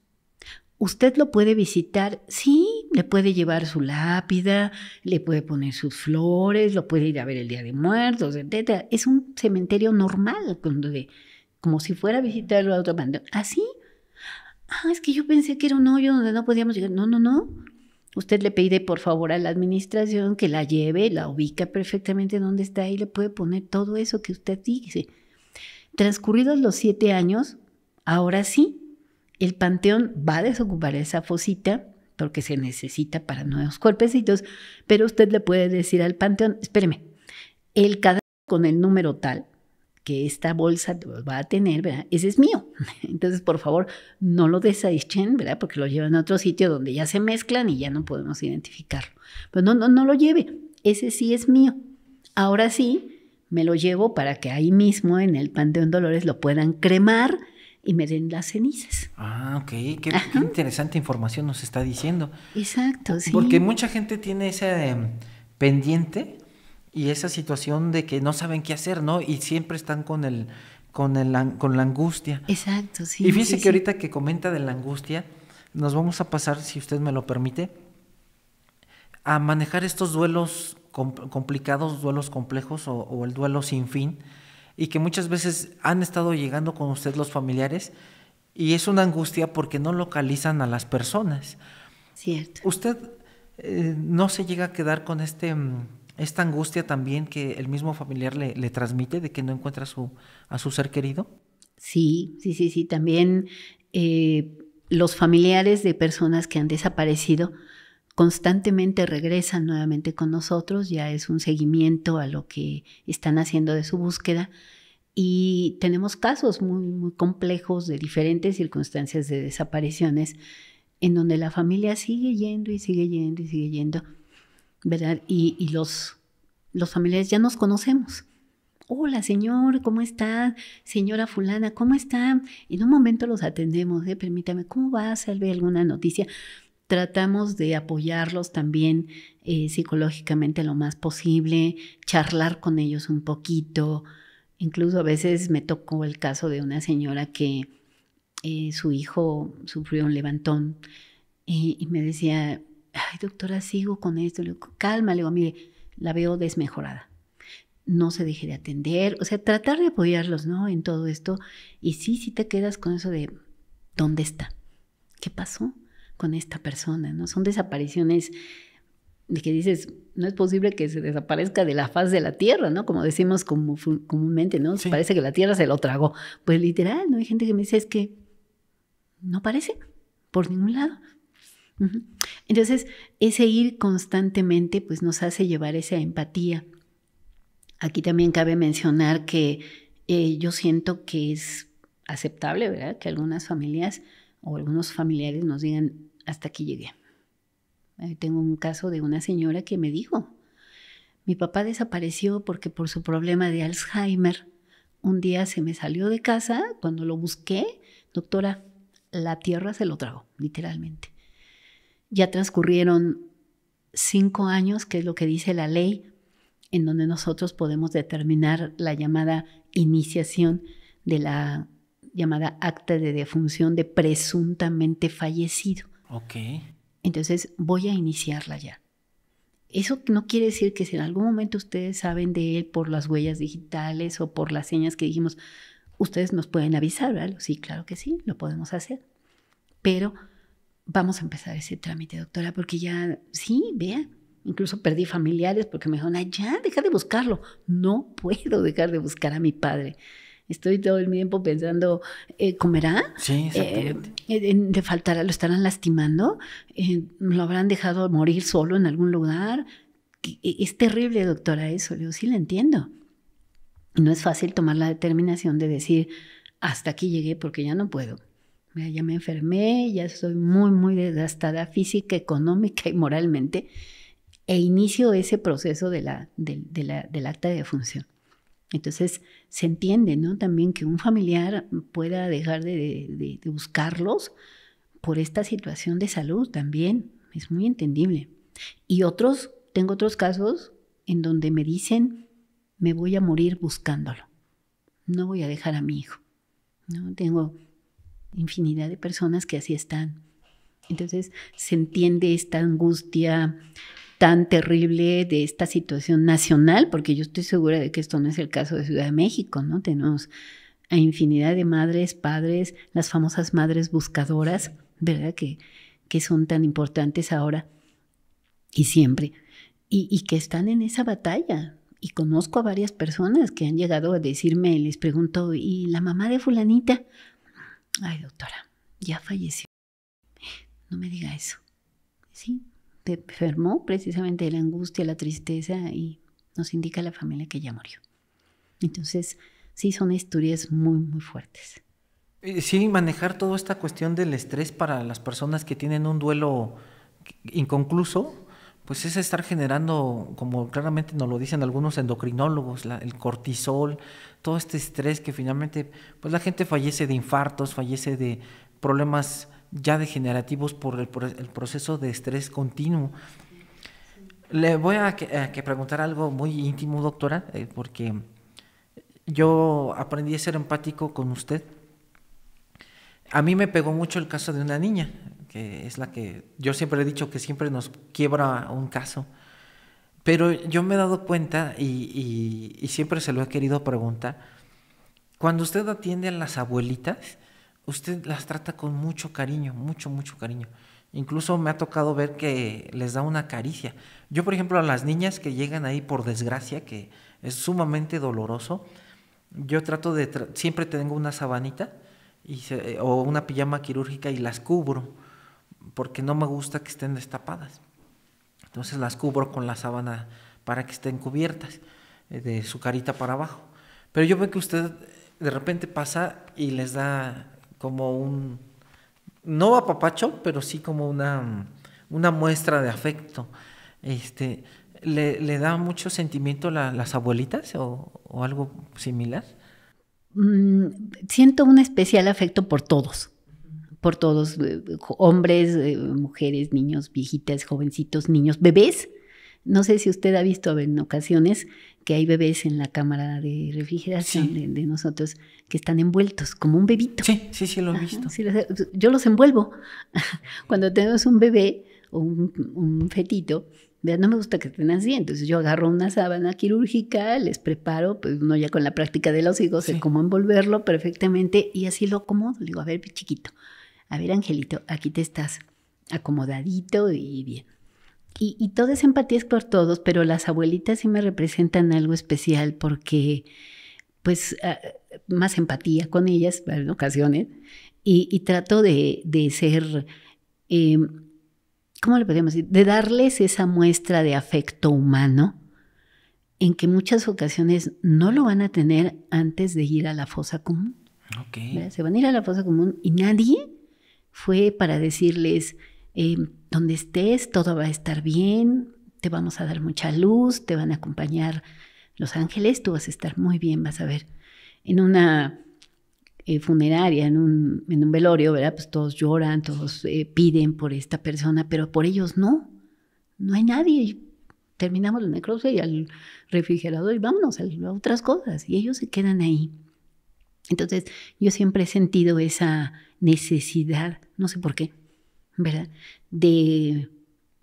Usted lo puede visitar, sí, le puede llevar su lápida, le puede poner sus flores, lo puede ir a ver el Día de Muertos, etc. Es un cementerio normal, como, como si fuera a visitarlo a otro panteón. Así, ah, es que yo pensé que era un hoyo donde no podíamos llegar. No, no, no. Usted le pide por favor a la administración que la lleve, la ubica perfectamente donde está y le puede poner todo eso que usted dice. Transcurridos los siete años, ahora sí, el panteón va a desocupar esa fosita porque se necesita para nuevos cuerpecitos, pero usted le puede decir al panteón, espéreme, el cadáver con el número tal esta bolsa va a tener, ¿verdad? Ese es mío. Entonces, por favor, no lo desechen, ¿verdad? Porque lo llevan a otro sitio donde ya se mezclan y ya no podemos identificarlo. Pero no, no, no lo lleve. Ese sí es mío. Ahora sí, me lo llevo para que ahí mismo en el Panteón Dolores lo puedan cremar y me den las cenizas. Ah, ok, qué, interesante información nos está diciendo. Exacto, sí. Porque mucha gente tiene ese em, pendiente y esa situación de que no saben qué hacer, ¿no? Y siempre están con el con el con la angustia. Exacto, sí. Y fíjese que ahorita que comenta de la angustia, nos vamos a pasar, si usted me lo permite, a manejar estos duelos complicados, duelos complejos o, el duelo sin fin, y que muchas veces han estado llegando con usted los familiares, y es una angustia porque no localizan a las personas. Cierto. Usted eh, no se llega a quedar con este mm, esta angustia también que el mismo familiar le, transmite de que no encuentra a su, a su ser querido? Sí, sí, sí, sí. También eh, los familiares de personas que han desaparecido constantemente regresan nuevamente con nosotros, ya es un seguimiento a lo que están haciendo de su búsqueda y tenemos casos muy, muy complejos de diferentes circunstancias de desapariciones en donde la familia sigue yendo y sigue yendo y sigue yendo ¿verdad? Y, los, los familiares ya nos conocemos. Hola, señor, ¿cómo está? Señora fulana, ¿cómo está? En un momento los atendemos, ¿eh? permítame, ¿cómo va? ¿Salve alguna noticia? tratamos de apoyarlos también eh, psicológicamente lo más posible, charlar con ellos un poquito. Incluso a veces me tocó el caso de una señora que eh, su hijo sufrió un levantón eh, y, me decía, ay doctora, sigo con esto, calma, le digo, mire, la veo desmejorada. No se deje de atender, o sea, tratar de apoyarlos, ¿no? En todo esto. Y sí, sí te quedas con eso de, ¿dónde está? ¿Qué pasó con esta persona? ¿No? Son desapariciones de que dices, no es posible que se desaparezca de la faz de la tierra, ¿no? Como decimos comúnmente, ¿no? Se Parece que la tierra se lo tragó. Pues literal, ¿no? Hay gente que me dice, es que no parece por ningún lado. Entonces, ese ir constantemente pues nos hace llevar esa empatía. Aquí también cabe mencionar que eh, yo siento que es aceptable, ¿verdad? Que algunas familias o algunos familiares nos digan, hasta aquí llegué. tengo un caso de una señora que me dijo, mi papá desapareció porque por su problema de Alzheimer, un día se me salió de casa, cuando lo busqué, doctora, la tierra se lo tragó, literalmente. Ya transcurrieron cinco años, que es lo que dice la ley, en donde nosotros podemos determinar la llamada iniciación de la llamada acta de defunción de presuntamente fallecido. Ok. Entonces voy a iniciarla ya. Eso no quiere decir que si en algún momento ustedes saben de él por las huellas digitales o por las señas que dijimos, ustedes nos pueden avisar, ¿verdad? Sí, claro que sí, lo podemos hacer. Pero vamos a empezar ese trámite, doctora, porque ya, sí, vea, incluso perdí familiares porque me dijeron, ya, deja de buscarlo. No puedo dejar de buscar a mi padre. Estoy todo el tiempo pensando, eh, ¿comerá? Sí, eh, exactamente. Eh, faltará? ¿Lo estarán lastimando? ¿Lo habrán dejado morir solo en algún lugar? Es terrible, doctora, eso. Yo sí, la entiendo. No es fácil tomar la determinación de decir, hasta aquí llegué porque ya no puedo ya me enfermé, ya estoy muy, muy desgastada física, económica y moralmente, e inicio ese proceso de la, del acta de defunción. Entonces se entiende ¿no? también que un familiar pueda dejar de, de buscarlos por esta situación de salud también, es muy entendible. Y otros, tengo otros casos en donde me dicen, me voy a morir buscándolo, no voy a dejar a mi hijo. ¿no? Tengo infinidad de personas que así están. Entonces se entiende esta angustia tan terrible de esta situación nacional, porque yo estoy segura de que esto no es el caso de Ciudad de México, ¿no? Tenemos a infinidad de madres, padres, las famosas madres buscadoras, ¿verdad? Que, que son tan importantes ahora y siempre, y, y que están en esa batalla. Y conozco a varias personas que han llegado a decirme, les pregunto, ¿y la mamá de fulanita? ay doctora, ya falleció. No me diga eso. Sí, te enfermó precisamente la angustia, la tristeza y nos indica la familia que ya murió. Entonces, sí son historias muy, muy fuertes. Eh, sí, manejar toda esta cuestión del estrés para las personas que tienen un duelo inconcluso pues es estar generando, como claramente nos lo dicen algunos endocrinólogos, el cortisol, todo este estrés que finalmente, pues la gente fallece de infartos, fallece de problemas ya degenerativos por el, proceso de estrés continuo. Le voy a, que, preguntar algo muy íntimo, doctora, eh, porque yo aprendí a ser empático con usted. A mí me pegó mucho el caso de una niña es la que yo siempre he dicho que siempre nos quiebra un caso. Pero yo me he dado cuenta y, siempre se lo he querido preguntar, cuando usted atiende a las abuelitas, usted las trata con mucho cariño, mucho, mucho cariño. Incluso me ha tocado ver que les da una caricia. Yo, por ejemplo, a las niñas que llegan ahí por desgracia, que es sumamente doloroso, yo trato de, siempre tengo una sabanita y o una pijama quirúrgica y las cubro porque no me gusta que estén destapadas. Entonces las cubro con la sábana para que estén cubiertas eh, de su carita para abajo. Pero yo veo que usted eh, de repente pasa y les da como un, no apapacho, pero sí como una, muestra de afecto. Este, ¿le, da mucho sentimiento las abuelitas o, algo similar? Mm, siento un especial afecto por todos por todos, eh, hombres, eh, mujeres, niños, viejitas, jovencitos, niños, bebés. No sé si usted ha visto en ocasiones que hay bebés en la cámara de refrigeración de, nosotros que están envueltos como un bebito. Sí, sí, sí, lo he visto. yo los envuelvo. Cuando tenemos un bebé o un, fetito, no me gusta que estén así. Entonces yo agarro una sábana quirúrgica, les preparo, pues uno ya con la práctica de los hijos sé cómo envolverlo perfectamente y así lo acomodo. digo, a ver, chiquito, a ver, Angelito, aquí te estás acomodadito y bien. Y, y toda esa empatía es por todos, pero las abuelitas sí me representan algo especial porque, pues, ah, más empatía con ellas en ocasiones. Y, trato de, ser, em, ¿cómo le podríamos decir? De darles esa muestra de afecto humano en que muchas ocasiones no lo van a tener antes de ir a la fosa común. Se van a ir a la fosa común y nadie fue para decirles, eh, donde estés, todo va a estar bien, te vamos a dar mucha luz, te van a acompañar los ángeles, tú vas a estar muy bien, vas a ver. En una eh, funeraria, en un, en un, velorio, ¿verdad? Pues todos lloran, todos eh, piden por esta persona, pero por ellos no, no hay nadie. Terminamos la necrosis y al refrigerador y vámonos a otras cosas. Y ellos se quedan ahí. Entonces, yo siempre he sentido esa necesidad, no sé por qué, ¿verdad? De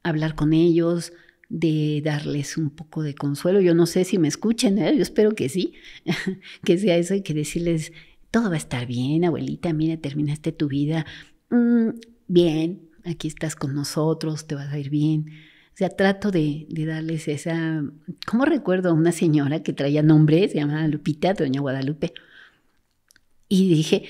hablar con ellos, de darles un poco de consuelo. Yo no sé si me escuchen, ¿eh? yo espero que sí, que sea eso y que decirles, todo va a estar bien, abuelita, mira, terminaste tu vida, mm, bien, aquí estás con nosotros, te vas a ir bien. O sea, trato de, darles esa, ¿cómo recuerdo a una señora que traía nombres? se llamaba Lupita, doña Guadalupe? Y dije,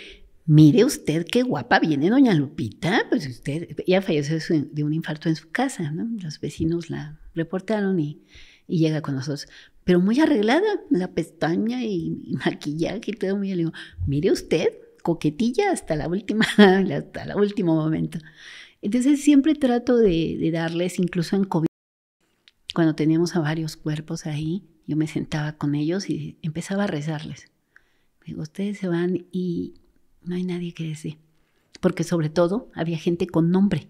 mire usted qué guapa viene doña Lupita, pues usted, ella falleció de un infarto en su casa, Los vecinos la reportaron y, llega con nosotros, pero muy arreglada, la pestaña y, maquillaje y todo muy, le digo, mire usted, coquetilla hasta la última, hasta el último momento. Entonces siempre trato de, de darles, incluso en COVID, cuando teníamos a varios cuerpos ahí, yo me sentaba con ellos y empezaba a rezarles ustedes se van y no hay nadie que desee. Porque sobre todo había gente con nombre.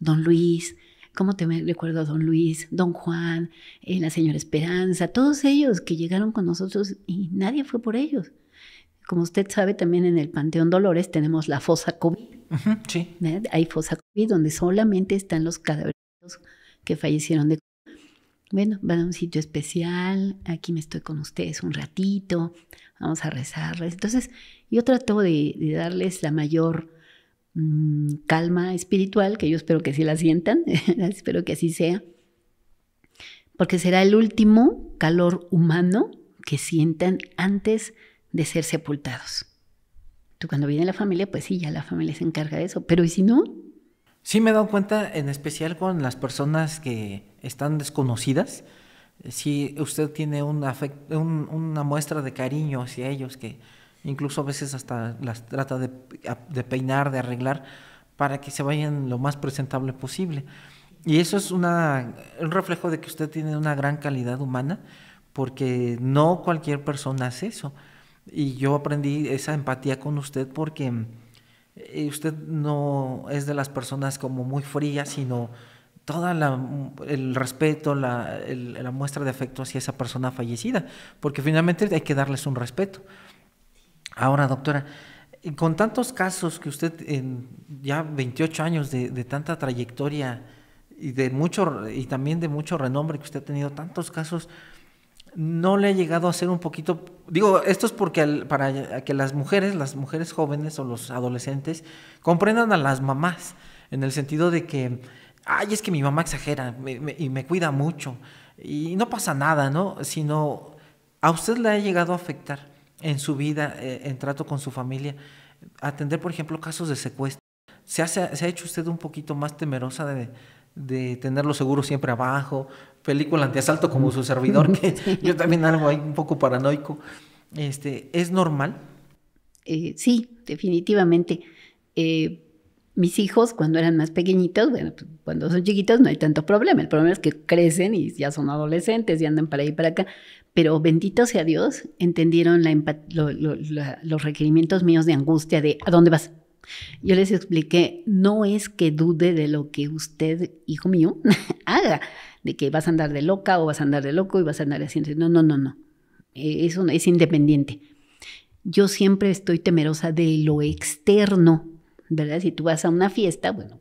Don Luis, ¿cómo te recuerdo a don Luis, don Juan, eh, la señora Esperanza? Todos ellos que llegaron con nosotros y nadie fue por ellos. Como usted sabe, también en el Panteón Dolores tenemos la fosa COVID. sí. Hay fosa COVID donde solamente están los cadáveres que fallecieron de COVID. Bueno, van a un sitio especial, aquí me estoy con ustedes un ratito, vamos a rezarles. Entonces, yo trato de, darles la mayor mm, calma espiritual, que yo espero que sí la sientan, espero que así sea, porque será el último calor humano que sientan antes de ser sepultados. Tú cuando viene la familia, pues sí, ya la familia se encarga de eso, pero ¿y si no? Sí, me he dado cuenta, en especial con las personas que están desconocidas, si usted tiene un una muestra de cariño hacia ellos, que incluso a veces hasta las trata de, peinar, de arreglar, para que se vayan lo más presentable posible. Y eso es una, un reflejo de que usted tiene una gran calidad humana, porque no cualquier persona hace eso. Y yo aprendí esa empatía con usted porque eh, usted no es de las personas como muy frías, sino todo mm, el respeto, la, muestra de afecto hacia esa persona fallecida, porque finalmente hay que darles un respeto. Ahora, doctora, con tantos casos que usted en ya 28 años de, tanta trayectoria y, de mucho, y también de mucho renombre que usted ha tenido, tantos casos, no le ha llegado a ser un poquito, digo, esto es porque para que las mujeres, las mujeres jóvenes o los adolescentes comprendan a las mamás, en el sentido de que ay, es que mi mamá exagera y me cuida mucho y no pasa nada, ¿no? Sino a usted le ha llegado a afectar en su vida, eh, en trato con su familia, atender, por ejemplo, casos de secuestro. ¿Se, hace, se ha hecho usted un poquito más temerosa de, de tener los seguros siempre abajo? Película asalto como su servidor, que yo también algo ahí un poco paranoico. Este, ¿Es normal? Eh, sí, definitivamente. Eh, mis hijos, cuando eran más pequeñitos, bueno, pues, cuando son chiquitos no hay tanto problema. El problema es que crecen y ya son adolescentes y andan para ahí para acá. Pero bendito sea Dios, entendieron la los requerimientos míos de angustia, de ¿a dónde vas? Yo les expliqué, no es que dude de lo que usted, hijo mío, haga, de que vas a andar de loca o vas a andar de loco y vas a andar así, No, no, no, no. E-, Eso es independiente. Yo siempre estoy temerosa de lo externo ¿verdad? Si tú vas a una fiesta, bueno,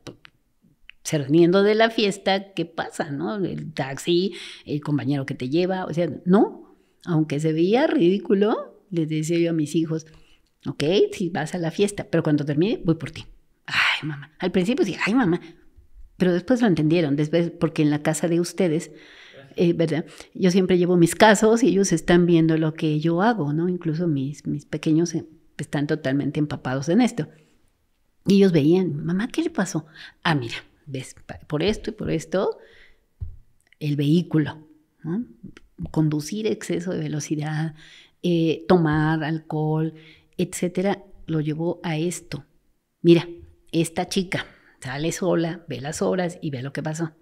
se pues, de la fiesta, ¿qué pasa, no? El taxi, el compañero que te lleva, o sea, no, aunque se veía ridículo, les decía yo a mis hijos, ok, si vas a la fiesta, pero cuando termine, voy por ti. Ay, mamá, al principio sí, ay, mamá, pero después lo entendieron, después, porque en la casa de ustedes, eh, ¿verdad? Yo siempre llevo mis casos y ellos están viendo lo que yo hago, ¿no? Incluso mis, mis pequeños eh, están totalmente empapados en esto. Y ellos veían, mamá, ¿qué le pasó? Ah, mira, ves, por esto y por esto, el vehículo, conducir exceso de velocidad, eh, tomar alcohol, etcétera, lo llevó a esto. Mira, esta chica sale sola, ve las horas y ve lo que pasó.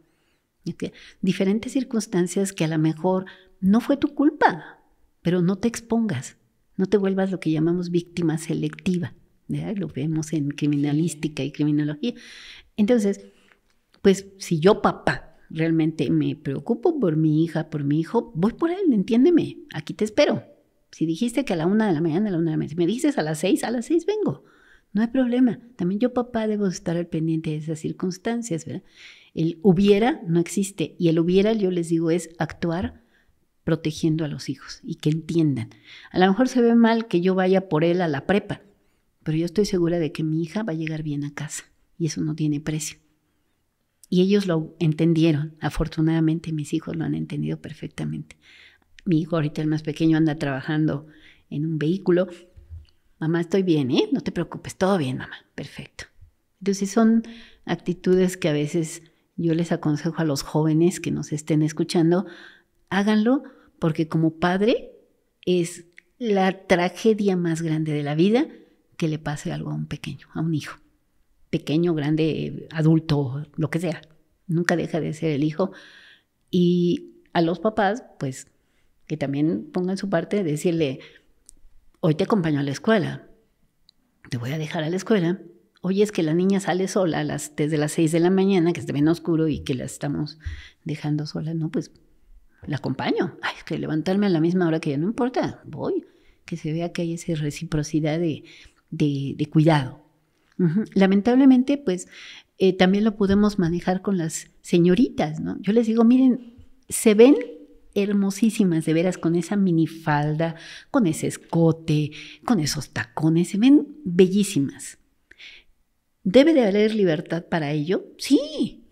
Diferentes circunstancias que a lo mejor no fue tu culpa, pero no te expongas, no te vuelvas lo que llamamos víctima selectiva. Lo vemos en criminalística y criminología. Entonces, pues si yo papá realmente me preocupo por mi hija, por mi hijo, voy por él, entiéndeme, aquí te espero. Si dijiste que a la una de la mañana, a la una de la mañana, si me dices a las seis, a las seis vengo. No hay problema. También yo, papá, debo estar al pendiente de esas circunstancias, ¿verdad? El hubiera no existe. Y el hubiera, yo les digo, es actuar protegiendo a los hijos y que entiendan. A lo mejor se ve mal que yo vaya por él a la prepa, pero yo estoy segura de que mi hija va a llegar bien a casa y eso no tiene precio. Y ellos lo entendieron, afortunadamente mis hijos lo han entendido perfectamente. Mi hijo ahorita el más pequeño anda trabajando en un vehículo. Mamá, estoy bien, ¿eh? No te preocupes, todo bien, mamá. Perfecto. Entonces son actitudes que a veces yo les aconsejo a los jóvenes que nos estén escuchando, háganlo porque como padre es la tragedia más grande de la vida que le pase algo a un pequeño, a un hijo. Pequeño, grande, adulto, lo que sea. Nunca deja de ser el hijo. Y a los papás, pues, que también pongan su parte, decirle, hoy te acompaño a la escuela, te voy a dejar a la escuela. hoy es que la niña sale sola las, desde las seis de la mañana, que está bien oscuro y que la estamos dejando sola. No, pues la acompaño. hay que levantarme a la misma hora que ya no importa, voy. Que se vea que hay esa reciprocidad de, de, cuidado. Lamentablemente, pues eh, también lo podemos manejar con las señoritas, ¿no? Yo les digo, miren, se ven hermosísimas, de veras, con esa minifalda, con ese escote, con esos tacones, se ven bellísimas. ¿Debe de haber libertad para ello? Sí.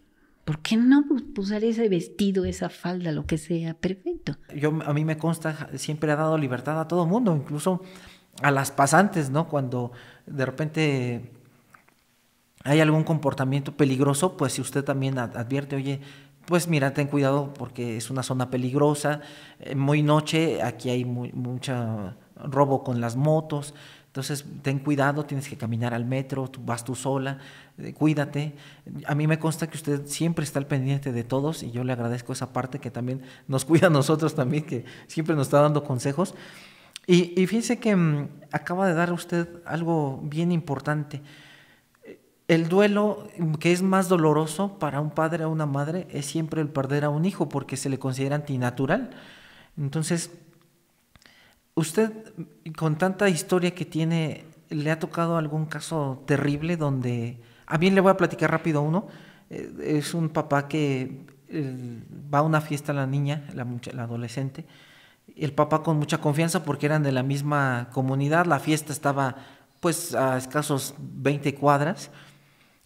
¿Por qué no usar ese vestido, esa falda, lo que sea? Perfecto. Yo, a mí me consta, siempre ha dado libertad a todo mundo, incluso a las pasantes, ¿no? Cuando de repente hay algún comportamiento peligroso, pues si usted también advierte, oye, pues mira, ten cuidado porque es una zona peligrosa, eh, muy noche, aquí hay mucho robo con las motos, entonces ten cuidado, tienes que caminar al metro, vas tú sola, eh, cuídate. A mí me consta que usted siempre está al pendiente de todos y yo le agradezco esa parte que también nos cuida a nosotros también, que siempre nos está dando consejos. Y, y fíjese que mm, acaba de dar usted algo bien importante. El duelo mm, que es más doloroso para un padre o una madre es siempre el perder a un hijo porque se le considera antinatural. Entonces, usted mm, con tanta historia que tiene, ¿le ha tocado algún caso terrible donde... A mí le voy a platicar rápido uno. Eh, es un papá que eh, va a una fiesta a la niña, la, la adolescente, el papá con mucha confianza porque eran de la misma comunidad, la fiesta estaba pues a escasos 20 cuadras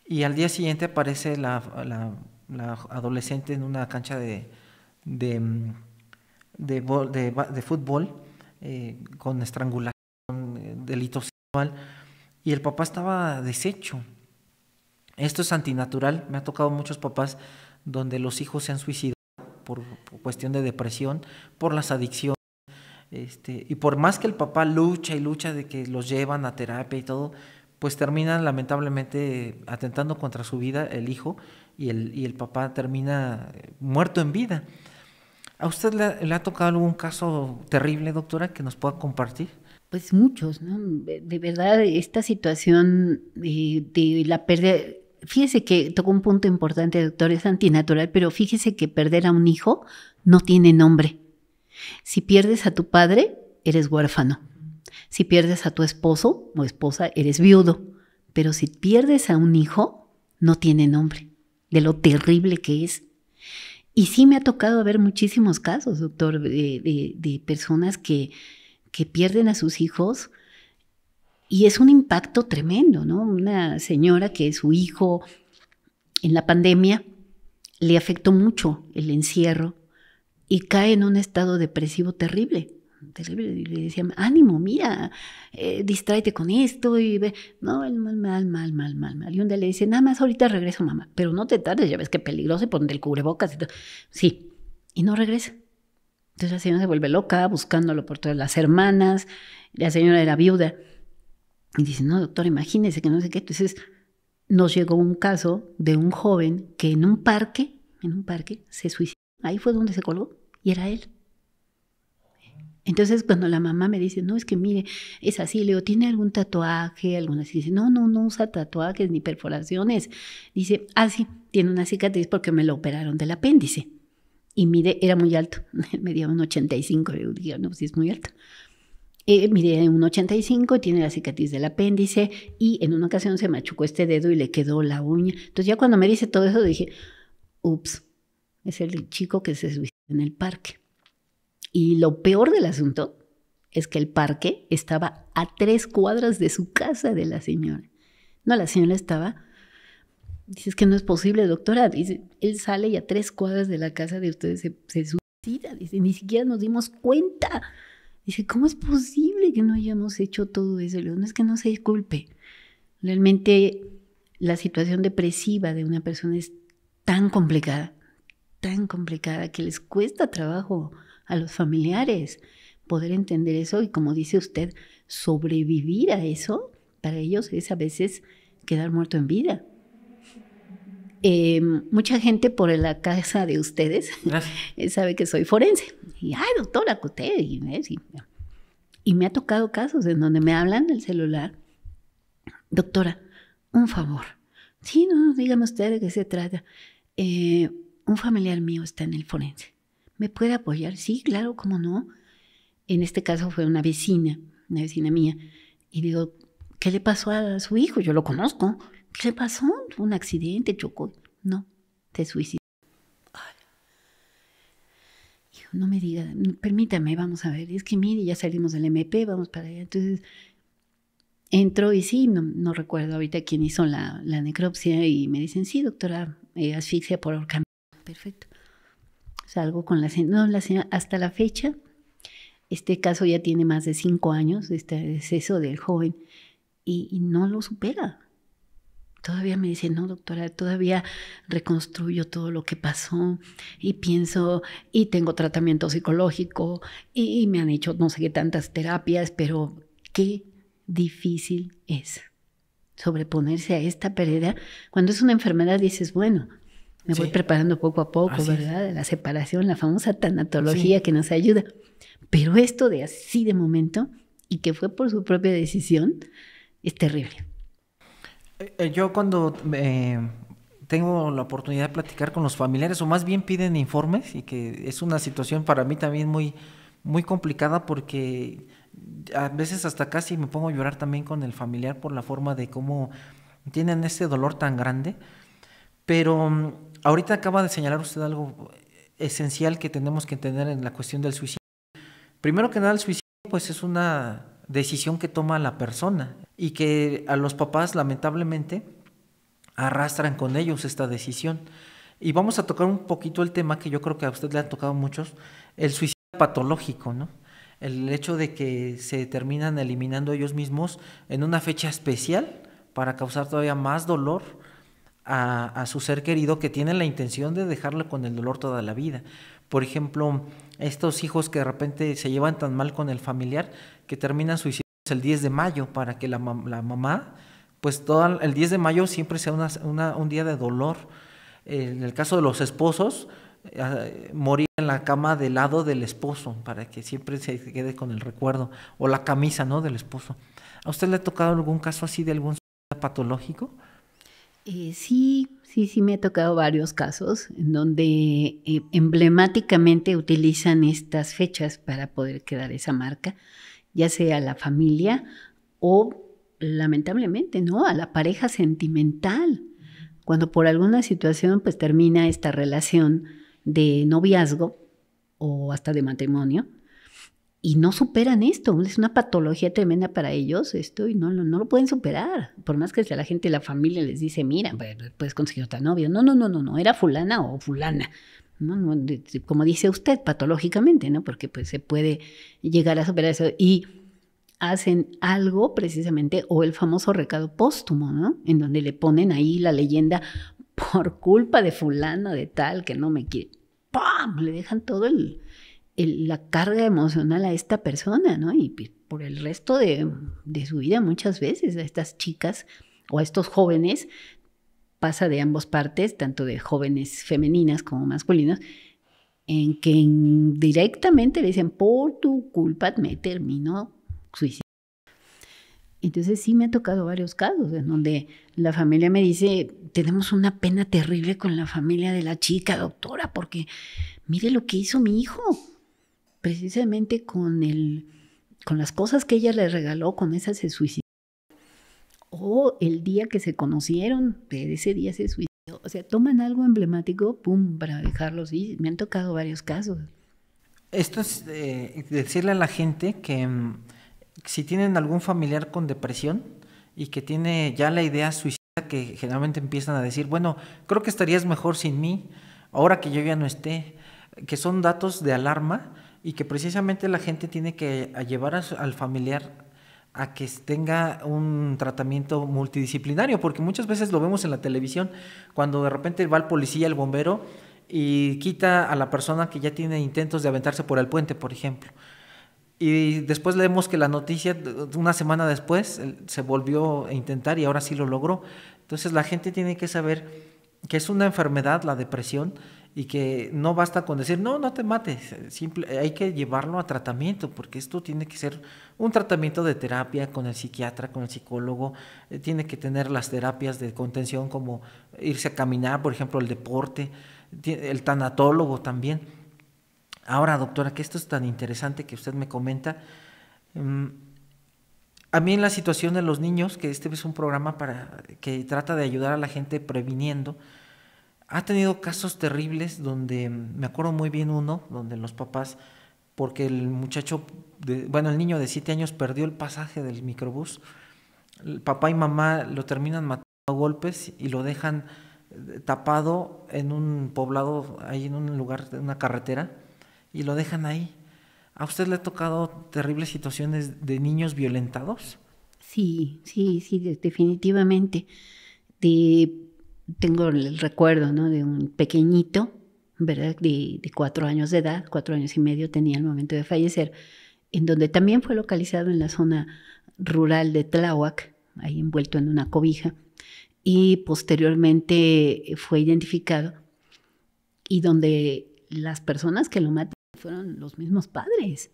y al día siguiente aparece la, adolescente en una cancha de, de, de, fútbol eh, con estrangulación, eh, delito sexual y el papá estaba deshecho. Esto es antinatural, me ha tocado muchos papás donde los hijos se han suicidado por cuestión de depresión, por las adicciones. Este, y por más que el papá lucha y lucha de que los llevan a terapia y todo, pues terminan lamentablemente atentando contra su vida el hijo y el, y el papá termina eh, muerto en vida. ¿A usted le, ha tocado algún caso terrible, doctora, que nos pueda compartir? Pues muchos, ¿no? De verdad, esta situación de, eh, de la pérdida fíjese que tocó un punto importante, doctor, es antinatural, pero fíjese que perder a un hijo no tiene nombre. Si pierdes a tu padre, eres huérfano. Si pierdes a tu esposo o esposa, eres viudo. Pero si pierdes a un hijo, no tiene nombre, de lo terrible que es. Y sí me ha tocado ver muchísimos casos, doctor, de, personas que pierden a sus hijos y es un impacto tremendo, ¿no? Una señora que su hijo en la pandemia le afectó mucho el encierro y cae en un estado depresivo terrible. Terrible, y le decía, ánimo, mira, eh, distráete con esto y ve. No, mal, mal, mal, mal, mal, Y un día le dice, nada más ahorita regreso, mamá, pero no te tardes, ya ves que peligroso y ponte el cubrebocas. Sí, y no regresa. Entonces la señora se vuelve loca buscándolo por todas las hermanas. La señora era viuda. Y dice, no, doctor, imagínese que no sé qué. Entonces nos llegó un caso de un joven que en un parque, en un parque, se suicidó. Ahí fue donde se coló y era él. Entonces cuando la mamá me dice, no, es que mire, es así, le digo, ¿tiene algún tatuaje? Alguna así, dice, no, no, no usa tatuajes ni perforaciones. Dice, ah, sí, tiene una cicatriz porque me lo operaron del apéndice. Y mire era muy alto, medía un 85, yo digo, no, pues es muy alto. Eh, en un 85, tiene la cicatriz del apéndice y en una ocasión se machucó este dedo y le quedó la uña. Entonces ya cuando me dice todo eso dije, ups, es el chico que se suicidó en el parque. Y lo peor del asunto es que el parque estaba a tres cuadras de su casa de la señora. No, la señora estaba... Dices que no es posible, doctora. Dice, él sale y a tres cuadras de la casa de ustedes se, se suicida. Dice, ni siquiera nos dimos cuenta. Dice, ¿cómo es posible que no hayamos hecho todo eso? no es que no se disculpe. Realmente la situación depresiva de una persona es tan complicada, tan complicada que les cuesta trabajo a los familiares poder entender eso y como dice usted, sobrevivir a eso, para ellos es a veces quedar muerto en vida. Eh, mucha gente por la casa de ustedes sabe que soy forense. Y, ay, doctora, usted. ¿eh? Y, me ha tocado casos en donde me hablan del celular. Doctora, un favor. Sí, no, dígame usted de qué se trata. Eh, un familiar mío está en el forense. ¿Me puede apoyar? Sí, claro, cómo no. En este caso fue una vecina, una vecina mía. Y digo, ¿qué le pasó a su hijo? Yo lo conozco. ¿Qué pasó un accidente, chocó. No, te suicidó. no me diga, permítame, vamos a ver. Es que mire, ya salimos del MP, vamos para allá. Entonces, entro y sí, no, recuerdo ahorita quién hizo la, necropsia y me dicen, sí, doctora, eh, asfixia por ahorcamiento. Perfecto. Salgo con la señora, no, la señora, hasta la fecha, este caso ya tiene más de cinco años, este deceso del joven, y no lo supera Todavía me dice, no, doctora, todavía reconstruyo todo lo que pasó y pienso, y tengo tratamiento psicológico y, me han hecho no sé qué tantas terapias, pero qué difícil es sobreponerse a esta pérdida. Cuando es una enfermedad dices, bueno, me voy preparando poco a poco, ¿verdad? La separación, la famosa tanatología que nos ayuda. Pero esto de así de momento y que fue por su propia decisión, es terrible. Eh, yo cuando eh, tengo la oportunidad de platicar con los familiares, o más bien piden informes, y que es una situación para mí también muy, muy complicada porque a veces hasta casi me pongo a llorar también con el familiar por la forma de cómo tienen este dolor tan grande. Pero mm, ahorita acaba de señalar usted algo esencial que tenemos que entender en la cuestión del suicidio. Primero que nada, el suicidio pues es una decisión que toma la persona y que a los papás lamentablemente arrastran con ellos esta decisión. Y vamos a tocar un poquito el tema que yo creo que a usted le ha tocado muchos, el suicidio patológico, ¿no? El hecho de que se terminan eliminando ellos mismos en una fecha especial para causar todavía más dolor a, su ser querido que tiene la intención de dejarle con el dolor toda la vida. Por ejemplo, estos hijos que de repente se llevan tan mal con el familiar que terminan suicidándose el 10 de mayo para que la, la mamá, pues todo el 10 de mayo siempre sea una, un día de dolor. En el caso de los esposos, eh, morir en la cama del lado del esposo para que siempre se quede con el recuerdo o la camisa, ¿no? Del esposo. ¿A usted le ha tocado algún caso así de algún patológico? Eh, sí, sí, sí, me ha tocado varios casos en donde eh, emblemáticamente utilizan estas fechas para poder quedar esa marca, ya sea la familia o lamentablemente, ¿no? A la pareja sentimental. Cuando por alguna situación pues termina esta relación de noviazgo o hasta de matrimonio, y no superan esto. Es una patología tremenda para ellos esto y no, no, lo pueden superar. Por más que sea la gente, la familia les dice, mira, puedes conseguir otra novia. No, no, no, no, no, era fulana o fulana. como dice usted, patológicamente, ¿no? Porque pues se puede llegar a superar eso y hacen algo precisamente o el famoso recado póstumo, ¿no? En donde le ponen ahí la leyenda por culpa de fulano de tal que no me quiere. ¡Pam! Le dejan todo el, la carga emocional a esta persona, ¿no? Y por el resto de, su vida muchas veces a estas chicas o a estos jóvenes pasa de ambos partes, tanto de jóvenes femeninas como masculinos, en que directamente le dicen, por tu culpa me terminó suicidio. Entonces sí me ha tocado varios casos en donde la familia me dice, tenemos una pena terrible con la familia de la chica, doctora, porque mire lo que hizo mi hijo precisamente con, el, con las cosas que ella le regaló, con esas se suicidó. O el día que se conocieron, de ese día se suicidó. O sea, toman algo emblemático, pum, para dejarlos. Y me han tocado varios casos. Esto es decirle a la gente que mm, si tienen algún familiar con depresión y que tiene ya la idea suicida, que generalmente empiezan a decir, bueno, creo que estarías mejor sin mí, ahora que yo ya no esté, que son datos de alarma y que precisamente la gente tiene que eh, llevar al familiar a que tenga un tratamiento multidisciplinario, porque muchas veces lo vemos en la televisión, cuando de repente va el policía, el bombero, y quita a la persona que ya tiene intentos de aventarse por el puente, por ejemplo. Y después leemos que la noticia, una semana después, se volvió a intentar y ahora sí lo logró. Entonces la gente tiene que saber que es una enfermedad, la depresión, y que no basta con decir, no, no te mates, simple, hay que llevarlo a tratamiento, porque esto tiene que ser un tratamiento de terapia con el psiquiatra, con el psicólogo, eh, tiene que tener las terapias de contención como irse a caminar, por ejemplo, el deporte, el tanatólogo también. Ahora, doctora, que esto es tan interesante que usted me comenta, mm, a mí en la situación de los niños, que este es un programa para, que trata de ayudar a la gente previniendo, ha tenido casos terribles donde, mm, me acuerdo muy bien uno, donde los papás, porque el muchacho, bueno, el niño de siete años perdió el pasaje del microbús, el papá y mamá lo terminan matando a golpes y lo dejan eh, tapado en un poblado, ahí en un lugar, en una carretera, y lo dejan ahí. ¿A usted le ha tocado terribles situaciones de niños violentados? Sí, sí, sí, definitivamente. De tengo el recuerdo ¿no? de un pequeñito, ¿verdad? De, cuatro años de edad, cuatro años y medio tenía el momento de fallecer, en donde también fue localizado en la zona rural de Tláhuac, ahí envuelto en una cobija, y posteriormente fue identificado y donde las personas que lo mataron fueron los mismos padres.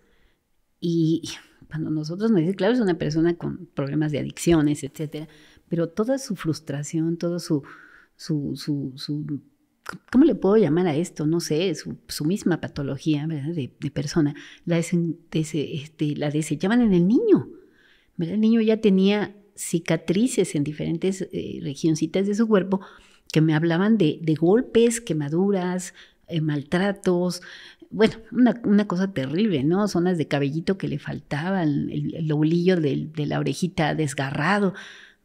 Y cuando nosotros nos dicen, claro, es una persona con problemas de adicciones, etcétera, pero toda su frustración, todo su, su, su, ¿cómo le puedo llamar a esto? No sé, su, misma patología De, persona, la, este, desechaban en el niño. El niño ya tenía cicatrices en diferentes eh, regioncitas de su cuerpo que me hablaban de, golpes, quemaduras, eh, maltratos, bueno, una, cosa terrible, ¿no? Zonas de cabellito que le faltaban, el, el de, de la orejita desgarrado,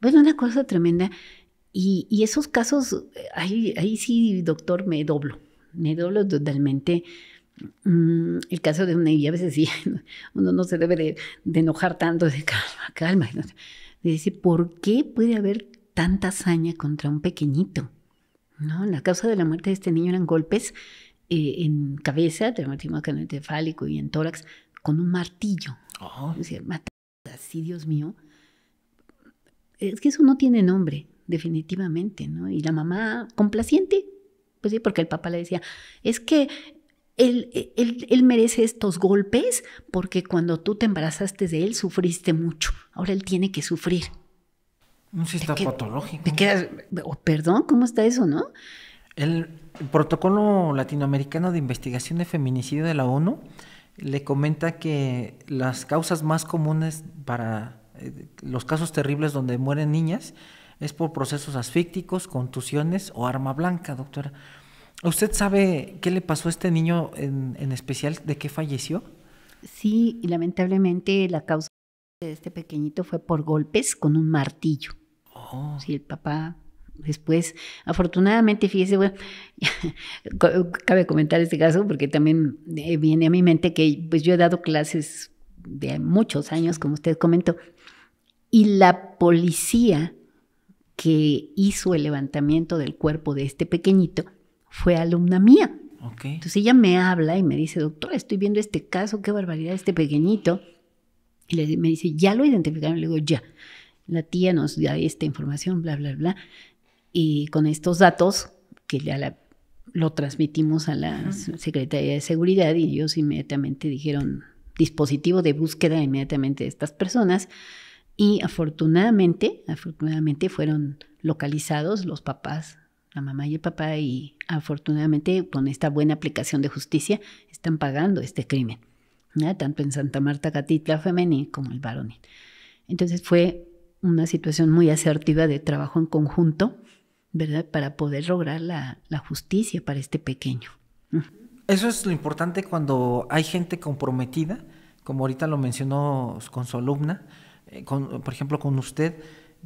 bueno, una cosa tremenda y, esos casos, eh, ahí, ahí, sí, doctor, me doblo, me doblo totalmente. Mm, el caso de una, y a veces sí, uno no se debe de, enojar tanto, de calma, calma. decir, ¿por qué puede haber tanta hazaña contra un pequeñito? ¿No? La causa de la muerte de este niño eran golpes eh, en cabeza, traumatismo fálico y en tórax, con un martillo. Oh. mata así, Dios mío. Es que eso no tiene nombre definitivamente, ¿no? Y la mamá complaciente, pues sí, porque el papá le decía, es que e, él, él, merece estos golpes porque cuando tú te embarazaste de él sufriste mucho, ahora él tiene que sufrir. No sé si está patológico. Oh, perdón, ¿cómo está eso, no? El protocolo latinoamericano de investigación de feminicidio de la ONU le comenta que las causas más comunes para eh, los casos terribles donde mueren niñas es por procesos asfícticos, contusiones o arma blanca, doctora. ¿Usted sabe qué le pasó a este niño en, especial? ¿De qué falleció? Sí, y lamentablemente la causa de este pequeñito fue por golpes con un martillo. Oh. Sí, el papá después, afortunadamente, fíjese, bueno, cabe comentar este caso porque también eh, viene a mi mente que pues yo he dado clases de muchos años, como usted comentó, y la policía que hizo el levantamiento del cuerpo de este pequeñito fue alumna mía. Entonces ella me habla y me dice, doctora, estoy viendo este caso, qué barbaridad, este pequeñito. Y me dice, ¿ya lo identificaron? Le digo, ya. La tía nos da esta información, bla, bla, bla. Y con estos datos, que ya la, lo transmitimos a la Secretaría de Seguridad y ellos inmediatamente dijeron, dispositivo de búsqueda inmediatamente de estas personas. Y afortunadamente, afortunadamente fueron localizados los papás, la mamá y el papá, y afortunadamente con esta buena aplicación de justicia están pagando este crimen, tanto en Santa Marta Catitla femenil como el varonil. Entonces fue una situación muy asertiva de trabajo en conjunto, ¿verdad? Para poder lograr la, la justicia para este pequeño. Eso es lo importante cuando hay gente comprometida, como ahorita lo mencionó con su alumna, eh, por ejemplo, con usted,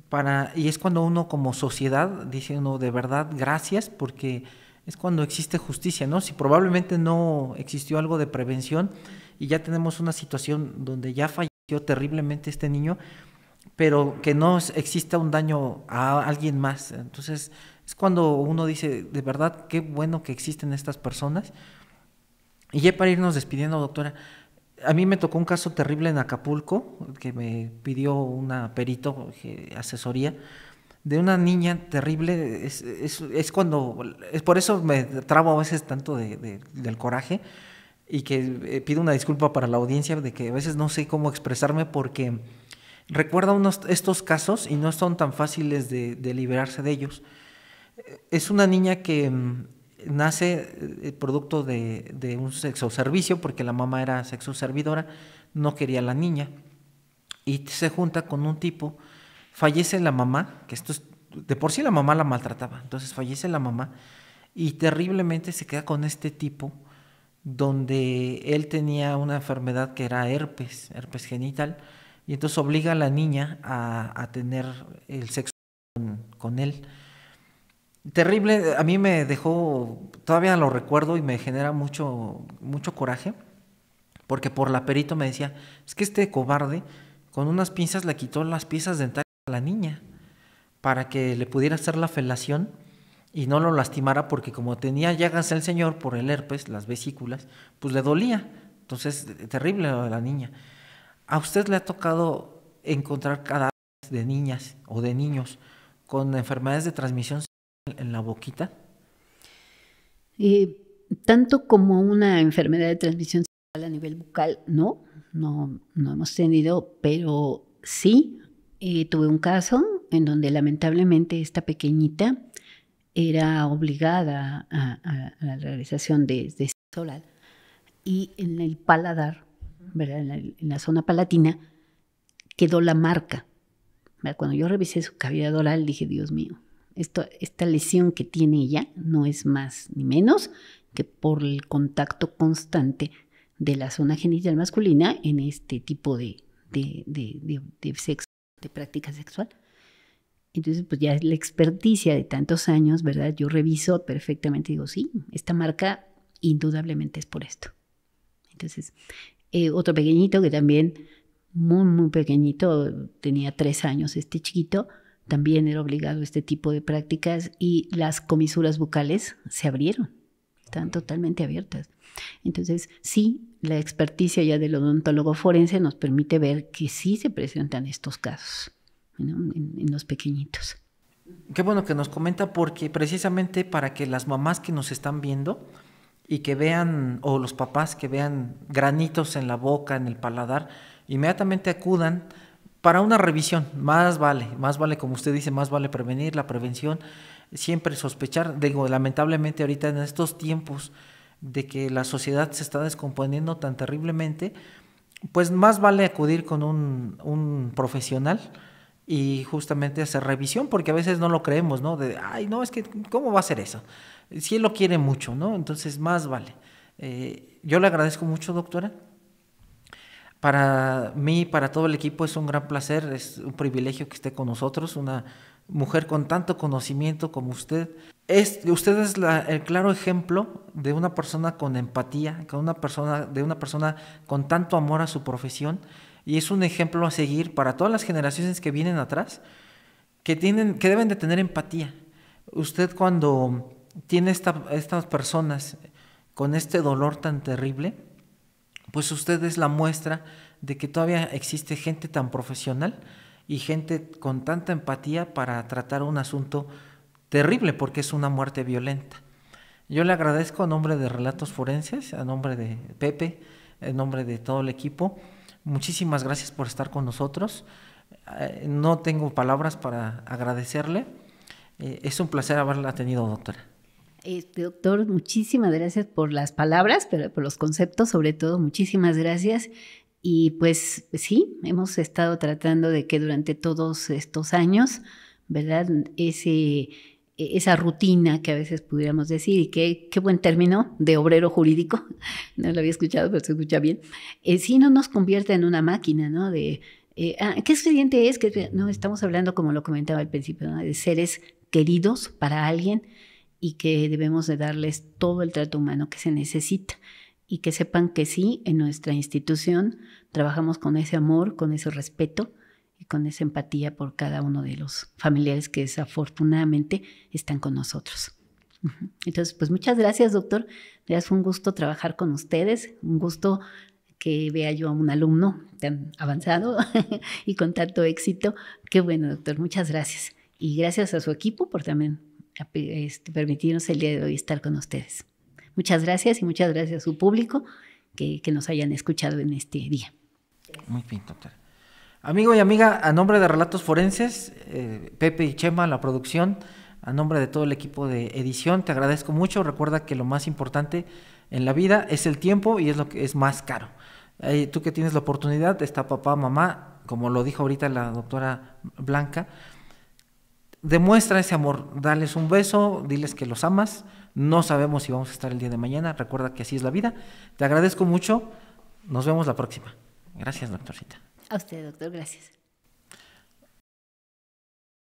para, y es cuando uno como sociedad dice uno de verdad gracias porque es cuando existe justicia, ¿no? Si probablemente no existió algo de prevención y ya tenemos una situación donde ya falleció terriblemente este niño, pero que no exista un daño a alguien más. Entonces es cuando uno dice, de verdad, qué bueno que existen estas personas. Y ya para irnos despidiendo, doctora, a mí me tocó un caso terrible en Acapulco, que me pidió una perito, asesoría, de una niña terrible. Es, cuando, es por eso me trabo a veces tanto del coraje y que eh, pido una disculpa para la audiencia de que a veces no sé cómo expresarme porque recuerda unos, estos casos y no son tan fáciles de, de liberarse de ellos. Es una niña que mm, nace el eh, producto de, un sexo servicio, porque la mamá era sexo servidora, no quería a la niña, y se junta con un tipo, fallece la mamá, que esto de por sí la mamá la maltrataba, entonces fallece la mamá, y terriblemente se queda con este tipo, donde él tenía una enfermedad que era herpes, herpes genital, y entonces obliga a la niña a, tener el sexo con él terrible. A mí me dejó, todavía lo recuerdo y me genera mucho, mucho coraje, porque por la perito me decía, es que este cobarde con unas pinzas le quitó las piezas dentales a la niña para que le pudiera hacer la felación y no lo lastimara porque como tenía llagas el señor por el herpes, las vesículas, pues le dolía. Entonces, terrible lo de la niña. ¿A usted le ha tocado encontrar cadáveres de niñas o de niños con enfermedades de transmisión en la boquita? Eh, tanto como una enfermedad de transmisión sexual a nivel bucal, no, no, hemos tenido, pero sí, eh, tuve un caso en donde lamentablemente esta pequeñita era obligada a, la realización de, de y en el paladar, En, la, zona palatina, quedó la marca. Cuando yo revisé su cavidad oral dije, Dios mío, esta lesión que tiene ella no es más ni menos que por el contacto constante de la zona genital masculina en este tipo de, sexo, de práctica sexual. Entonces, pues ya la experticia de tantos años, ¿verdad? Yo reviso perfectamente y digo, sí, esta marca indudablemente es por esto. Entonces, eh, otro pequeñito que también, muy, muy pequeñito, tenía tres años este chiquito, también era obligado este tipo de prácticas y las comisuras bucales se abrieron, están totalmente abiertas. Entonces, sí, la experticia ya del odontólogo forense nos permite ver que sí se presentan estos casos en, en los pequeñitos. Qué bueno que nos comenta porque precisamente para que las mamás que nos están viendo y que vean, o los papás que vean granitos en la boca, en el paladar, inmediatamente acudan para una revisión, más vale, más vale, como usted dice, más vale prevenir, la prevención, siempre sospechar, digo, lamentablemente ahorita en estos tiempos de que la sociedad se está descomponiendo tan terriblemente, pues más vale acudir con un, profesional y justamente hacer revisión, porque a veces no lo creemos, ¿no? De, ay, no, es que, ¿cómo va a ser eso? Si él lo quiere mucho, ¿no? Entonces, más vale. Eh, yo le agradezco mucho, doctora para mí, para todo el equipo es un gran placer, es un privilegio que esté con nosotros, una mujer con tanto conocimiento como usted. Es, usted es el claro ejemplo de una persona con empatía, con una persona, de una persona con tanto amor a su profesión y es un ejemplo a seguir para todas las generaciones que vienen atrás, que, tienen, que deben de tener empatía. Usted cuando tiene estas personas con este dolor tan terrible, pues usted es la muestra de que todavía existe gente tan profesional y gente con tanta empatía para tratar un asunto terrible porque es una muerte violenta. Yo le agradezco a nombre de Relatos Forenses, a nombre de Pepe, a nombre de todo el equipo. Muchísimas gracias por estar con nosotros. Eh, no tengo palabras para agradecerle. Eh, es un placer haberla tenido, doctora. Este, doctor, muchísimas gracias por las palabras, por los conceptos, sobre todo, muchísimas gracias. Y pues, sí, hemos estado tratando de que durante todos estos años, ¿verdad? Ese, esa rutina que a veces pudiéramos decir, y qué, buen término de obrero jurídico, no lo había escuchado, pero se escucha bien, eh, sí no nos convierte en una máquina, ¿no? De, eh, ah, ¿qué expediente es? que no, estamos hablando, como lo comentaba al principio, de seres queridos para alguien, y que debemos de darles todo el trato humano que se necesita y que sepan que sí, en nuestra institución trabajamos con ese amor, con ese respeto y con esa empatía por cada uno de los familiares que desafortunadamente están con nosotros. Entonces, pues muchas gracias, doctor. Ya fue un gusto trabajar con ustedes, un gusto que vea yo a un alumno tan avanzado y con tanto éxito. Qué bueno, doctor, muchas gracias. Y gracias a su equipo por también este, permitirnos el día de hoy estar con ustedes. Muchas gracias y muchas gracias a su público que, que nos hayan escuchado en este día. Muy bien, doctor. Amigo y amiga, a nombre de Relatos Forenses, eh, Pepe y Chema, la producción, a nombre de todo el equipo de edición, te agradezco mucho. Recuerda que lo más importante en la vida es el tiempo y es lo que es más caro. tú que tienes la oportunidad, está papá, mamá, como lo dijo ahorita la doctora Blanca, demuestra ese amor, dales un beso, diles que los amas, no sabemos si vamos a estar el día de mañana, recuerda que así es la vida, te agradezco mucho, nos vemos la próxima. Gracias, doctorcita. A usted, doctor, gracias.